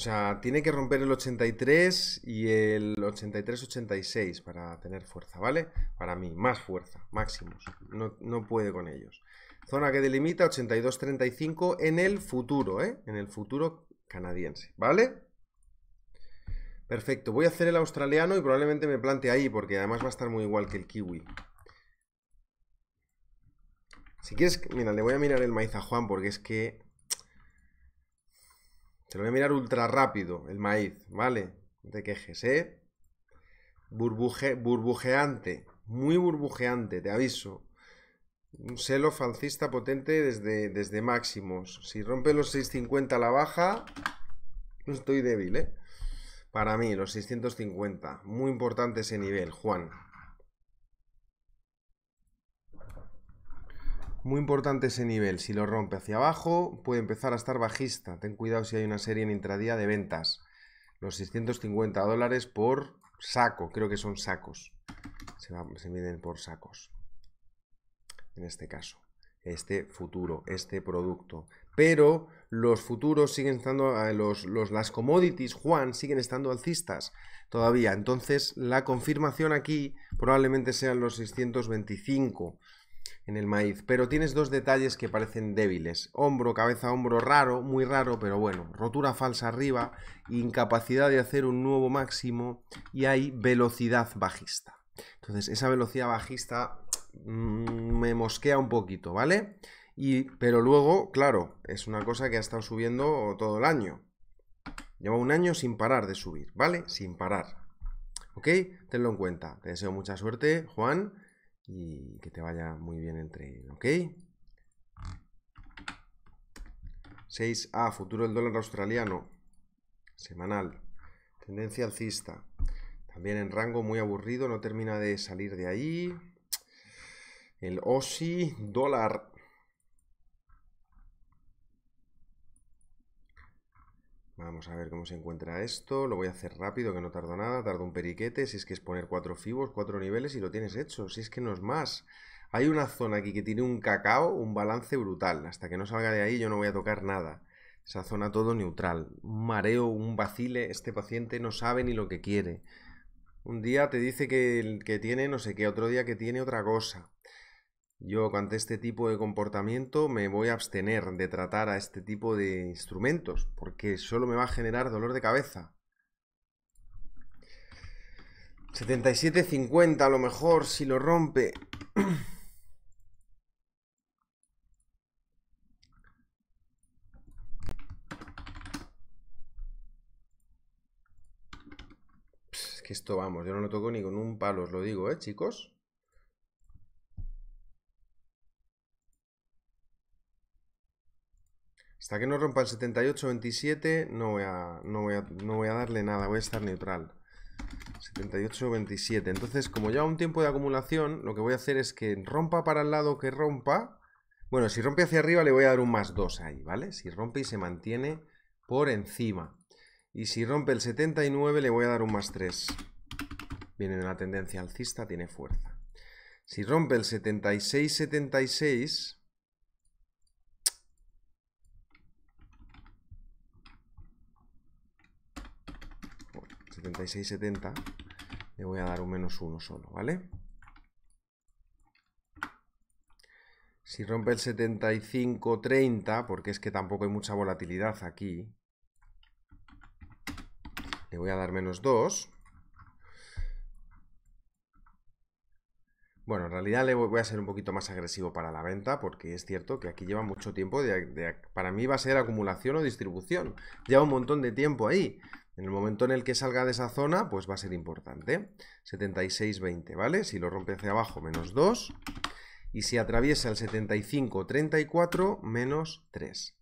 O sea, tiene que romper el 83 y el 83-86 para tener fuerza, ¿vale? Para mí, más fuerza, máximos. No, puede con ellos. Zona que delimita 82-35 en el futuro, ¿eh? En el futuro canadiense, ¿vale? Perfecto, voy a hacer el australiano y probablemente me plante ahí porque además va a estar muy igual que el kiwi. Si quieres, mira, le voy a mirar el maíz a Juan porque es que te lo voy a mirar ultra rápido, el maíz, ¿vale? No te quejes, ¿eh? burbujeante, muy burbujeante, te aviso. Un celo falcista potente desde, desde máximos. Si rompe los 650 a la baja, estoy débil, ¿eh? Para mí, los 650. Muy importante ese nivel, Juan. Muy importante ese nivel. Si lo rompe hacia abajo, puede empezar a estar bajista. Ten cuidado si hay una serie en intradía de ventas. Los 650 dólares por saco. Creo que son sacos. Se, miden por sacos. En este caso. Este futuro, este producto. Pero los futuros siguen estando, eh, los, las commodities, Juan, siguen estando alcistas todavía. Entonces, la confirmación aquí probablemente sean los 625 en el maíz. Pero tienes dos detalles que parecen débiles. Hombro, cabeza, hombro raro, muy raro, pero bueno. Rotura falsa arriba, incapacidad de hacer un nuevo máximo y hay velocidad bajista. Entonces, esa velocidad bajista mm, me mosquea un poquito, ¿vale? Y, pero luego, claro, es una cosa que ha estado subiendo todo el año. Lleva un año sin parar de subir, ¿vale? Sin parar. ¿Ok? Tenlo en cuenta. Te deseo mucha suerte, Juan y que te vaya muy bien el trading, ¿ok? 6A, ah, futuro del dólar australiano, semanal, tendencia alcista, también en rango muy aburrido, no termina de salir de ahí. El OSI, dólar Vamos a ver cómo se encuentra esto. Lo voy a hacer rápido, que no tardo nada. Tardo un periquete. Si es que es poner cuatro fibos, cuatro niveles y lo tienes hecho. Si es que no es más. Hay una zona aquí que tiene un cacao, un balance brutal. Hasta que no salga de ahí yo no voy a tocar nada. Esa zona todo neutral. Un mareo, un vacile. Este paciente no sabe ni lo que quiere. Un día te dice que, que tiene no sé qué, otro día que tiene otra cosa. Yo ante este tipo de comportamiento me voy a abstener de tratar a este tipo de instrumentos porque solo me va a generar dolor de cabeza. 77.50 a lo mejor si lo rompe. es que esto vamos, yo no lo toco ni con un palo, os lo digo, ¿eh, chicos? Hasta que no rompa el 78-27 no, voy a, no, voy a, darle nada, voy a estar neutral. 78-27. Entonces, como lleva un tiempo de acumulación, lo que voy a hacer es que rompa para el lado que rompa. Bueno, si rompe hacia arriba le voy a dar un más 2 ahí, ¿vale? Si rompe y se mantiene por encima. Y si rompe el 79 le voy a dar un más 3. Viene de la tendencia alcista, tiene fuerza. Si rompe el 76-76 76,70 le voy a dar un menos 1 solo, ¿vale? Si rompe el 75-30, porque es que tampoco hay mucha volatilidad aquí, le voy a dar menos 2. Bueno, en realidad le voy a ser un poquito más agresivo para la venta, porque es cierto que aquí lleva mucho tiempo, para mí va a ser acumulación o distribución. Lleva un montón de tiempo ahí. En el momento en el que salga de esa zona, pues va a ser importante. 76,20, ¿vale? Si lo rompe hacia abajo, menos 2. Y si atraviesa el 75,34, menos 3.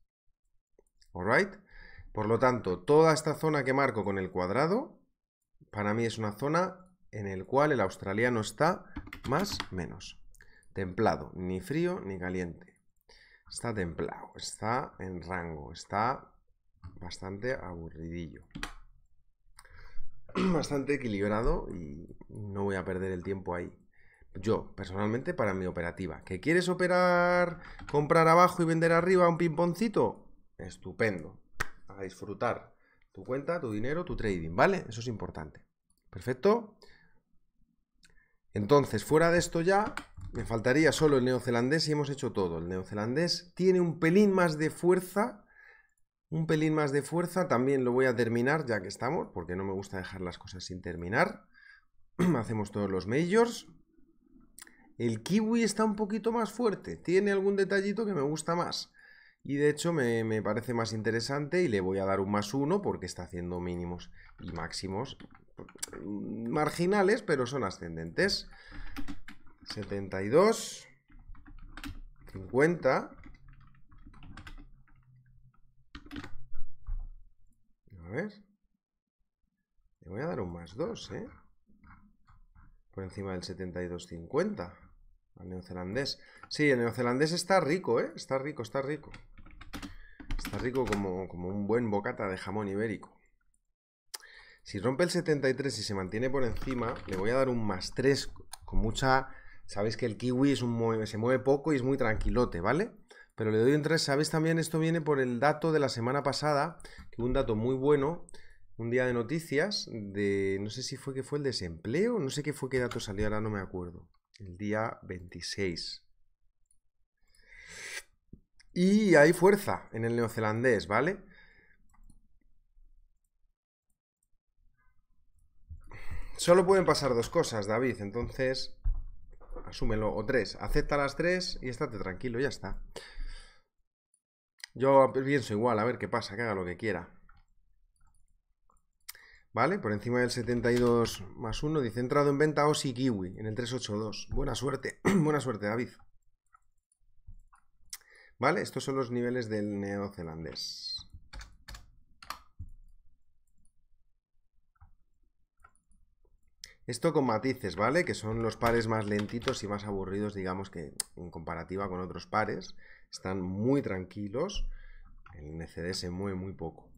¿Alright? Por lo tanto, toda esta zona que marco con el cuadrado, para mí es una zona en la cual el australiano está más menos. Templado, ni frío ni caliente. Está templado, está en rango, está bastante aburridillo. bastante equilibrado y no voy a perder el tiempo ahí. Yo, personalmente, para mi operativa. ¿Que quieres operar, comprar abajo y vender arriba un pimponcito? Estupendo. A disfrutar tu cuenta, tu dinero, tu trading, ¿vale? Eso es importante. Perfecto. Entonces, fuera de esto ya, me faltaría solo el neozelandés y hemos hecho todo. El neozelandés tiene un pelín más de fuerza un pelín más de fuerza, también lo voy a terminar ya que estamos, porque no me gusta dejar las cosas sin terminar. Hacemos todos los majors. El kiwi está un poquito más fuerte, tiene algún detallito que me gusta más. Y de hecho me, me parece más interesante y le voy a dar un más uno porque está haciendo mínimos y máximos mm, marginales, pero son ascendentes. 72, 50, A ver. Le voy a dar un más 2, ¿eh? Por encima del 72.50. Al neozelandés. Sí, el neozelandés está rico, ¿eh? Está rico, está rico. Está rico como, como un buen bocata de jamón ibérico. Si rompe el 73 y se mantiene por encima, le voy a dar un más 3 con mucha... Sabéis que el kiwi es se mueve poco y es muy tranquilote, ¿vale? pero le doy un 3. Sabéis también, esto viene por el dato de la semana pasada, que un dato muy bueno, un día de noticias, de no sé si fue que fue el desempleo, no sé qué fue qué dato salió, ahora no me acuerdo. El día 26. Y hay fuerza en el neozelandés, ¿vale? Solo pueden pasar dos cosas, David, entonces asúmelo, o tres, acepta las tres y estate tranquilo, ya está. Yo pienso igual, a ver qué pasa, que haga lo que quiera. ¿Vale? Por encima del 72 más 1. Dice, entrado en venta Osi Kiwi en el 382. Buena suerte, buena suerte, David. ¿Vale? Estos son los niveles del neozelandés. Esto con matices, ¿vale? Que son los pares más lentitos y más aburridos, digamos que en comparativa con otros pares están muy tranquilos. El NCD se mueve muy poco.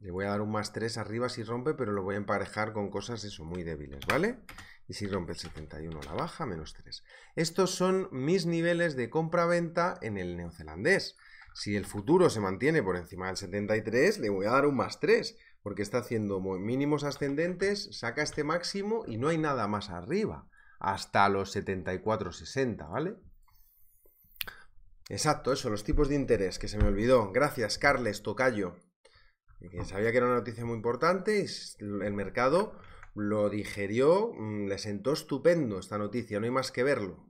Le voy a dar un más 3 arriba si rompe, pero lo voy a emparejar con cosas eso, muy débiles, ¿vale? Y si rompe el 71 la baja, menos 3. Estos son mis niveles de compra-venta en el neozelandés. Si el futuro se mantiene por encima del 73, le voy a dar un más 3, porque está haciendo mínimos ascendentes, saca este máximo y no hay nada más arriba, hasta los 74,60, ¿vale? Exacto, eso, los tipos de interés, que se me olvidó. Gracias, Carles Tocayo. Sabía que era una noticia muy importante el mercado lo digerió, mm, le sentó estupendo esta noticia, no hay más que verlo.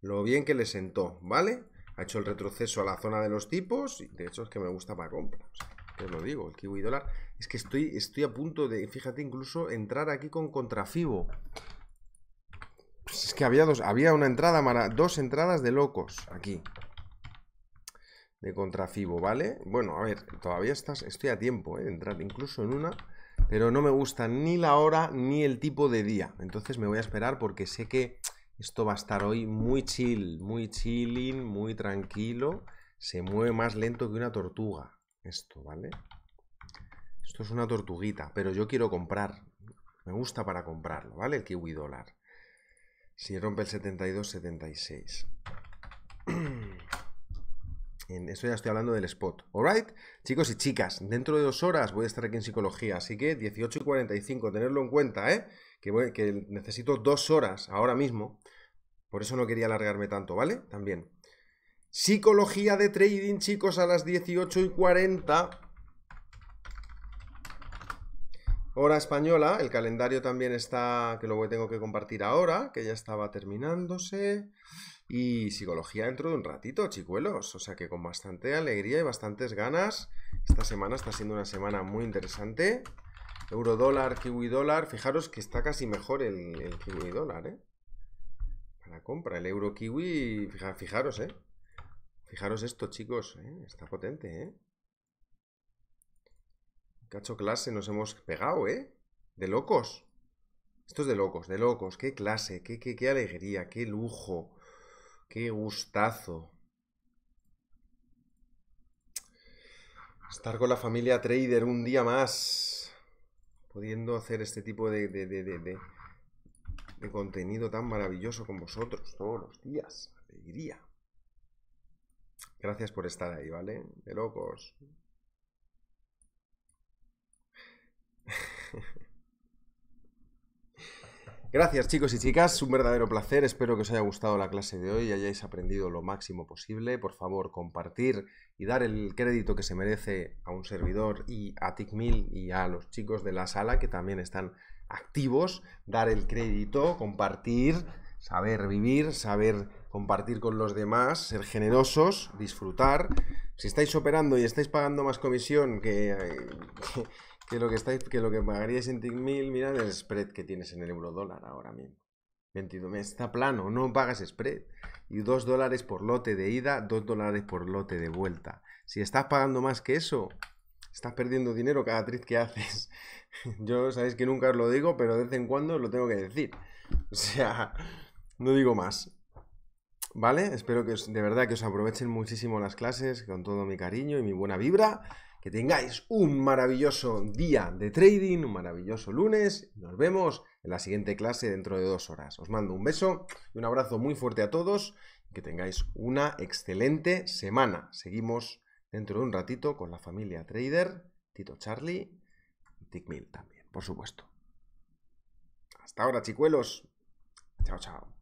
Lo bien que le sentó, ¿vale? Ha hecho el retroceso a la zona de los tipos y de hecho es que me gusta para compras. Te lo digo, el kiwi dólar. Es que estoy, estoy a punto de, fíjate, incluso entrar aquí con contrafibo. Pues es que había dos, había una entrada, dos entradas de locos aquí de contrafibo, ¿vale? Bueno, a ver, todavía estás, estoy a tiempo ¿eh? de entrar incluso en una, pero no me gusta ni la hora ni el tipo de día. Entonces me voy a esperar porque sé que esto va a estar hoy muy chill, muy chilling, muy tranquilo. Se mueve más lento que una tortuga, esto, ¿vale? Esto es una tortuguita, pero yo quiero comprar. Me gusta para comprarlo, ¿vale? El kiwi dólar. Si rompe el 72, 76. En eso ya estoy hablando del spot. ¿Alright? Chicos y chicas, dentro de dos horas voy a estar aquí en psicología, así que 18 y 45, tenerlo en cuenta, ¿eh? Que, que necesito dos horas ahora mismo. Por eso no quería alargarme tanto, ¿vale? También. Psicología de trading, chicos, a las 18 y 40. Hora española. El calendario también está, que lo tengo que compartir ahora, que ya estaba terminándose y psicología dentro de un ratito, chicuelos. O sea que con bastante alegría y bastantes ganas. Esta semana está siendo una semana muy interesante. Euro dólar, kiwi dólar. Fijaros que está casi mejor el, kiwi dólar, ¿eh? Para compra. El euro kiwi, fijaros, ¿eh? Fijaros esto, chicos. ¿eh? Está potente, ¿eh? Cacho clase nos hemos pegado, ¿eh? De locos. Esto es de locos, de locos. Qué clase, qué, qué, qué alegría, qué lujo Qué gustazo. Estar con la familia Trader un día más. Pudiendo hacer este tipo de, contenido tan maravilloso con vosotros todos los días. Alegría. Gracias por estar ahí, ¿vale? De locos. Gracias chicos y chicas, un verdadero placer, espero que os haya gustado la clase de hoy y hayáis aprendido lo máximo posible. Por favor, compartir y dar el crédito que se merece a un servidor y a TICMIL y a los chicos de la sala que también están activos. Dar el crédito, compartir, saber vivir, saber compartir con los demás, ser generosos, disfrutar. Si estáis operando y estáis pagando más comisión que eh, que lo que, estáis, que lo que pagaríais en TICMIL, mirad el spread que tienes en el euro dólar ahora mismo. 22, está plano, no pagas spread. Y 2 dólares por lote de ida, 2 dólares por lote de vuelta. Si estás pagando más que eso, estás perdiendo dinero cada trade que haces. Yo sabéis que nunca os lo digo, pero de vez en cuando lo tengo que decir. O sea, no digo más. ¿Vale? Espero que de verdad que os aprovechen muchísimo las clases con todo mi cariño y mi buena vibra. Que tengáis un maravilloso día de trading, un maravilloso lunes. Nos vemos en la siguiente clase dentro de dos horas. Os mando un beso y un abrazo muy fuerte a todos. Que tengáis una excelente semana. Seguimos dentro de un ratito con la familia Trader, Tito Charlie y Mill también, por supuesto. Hasta ahora, chicuelos. Chao, chao.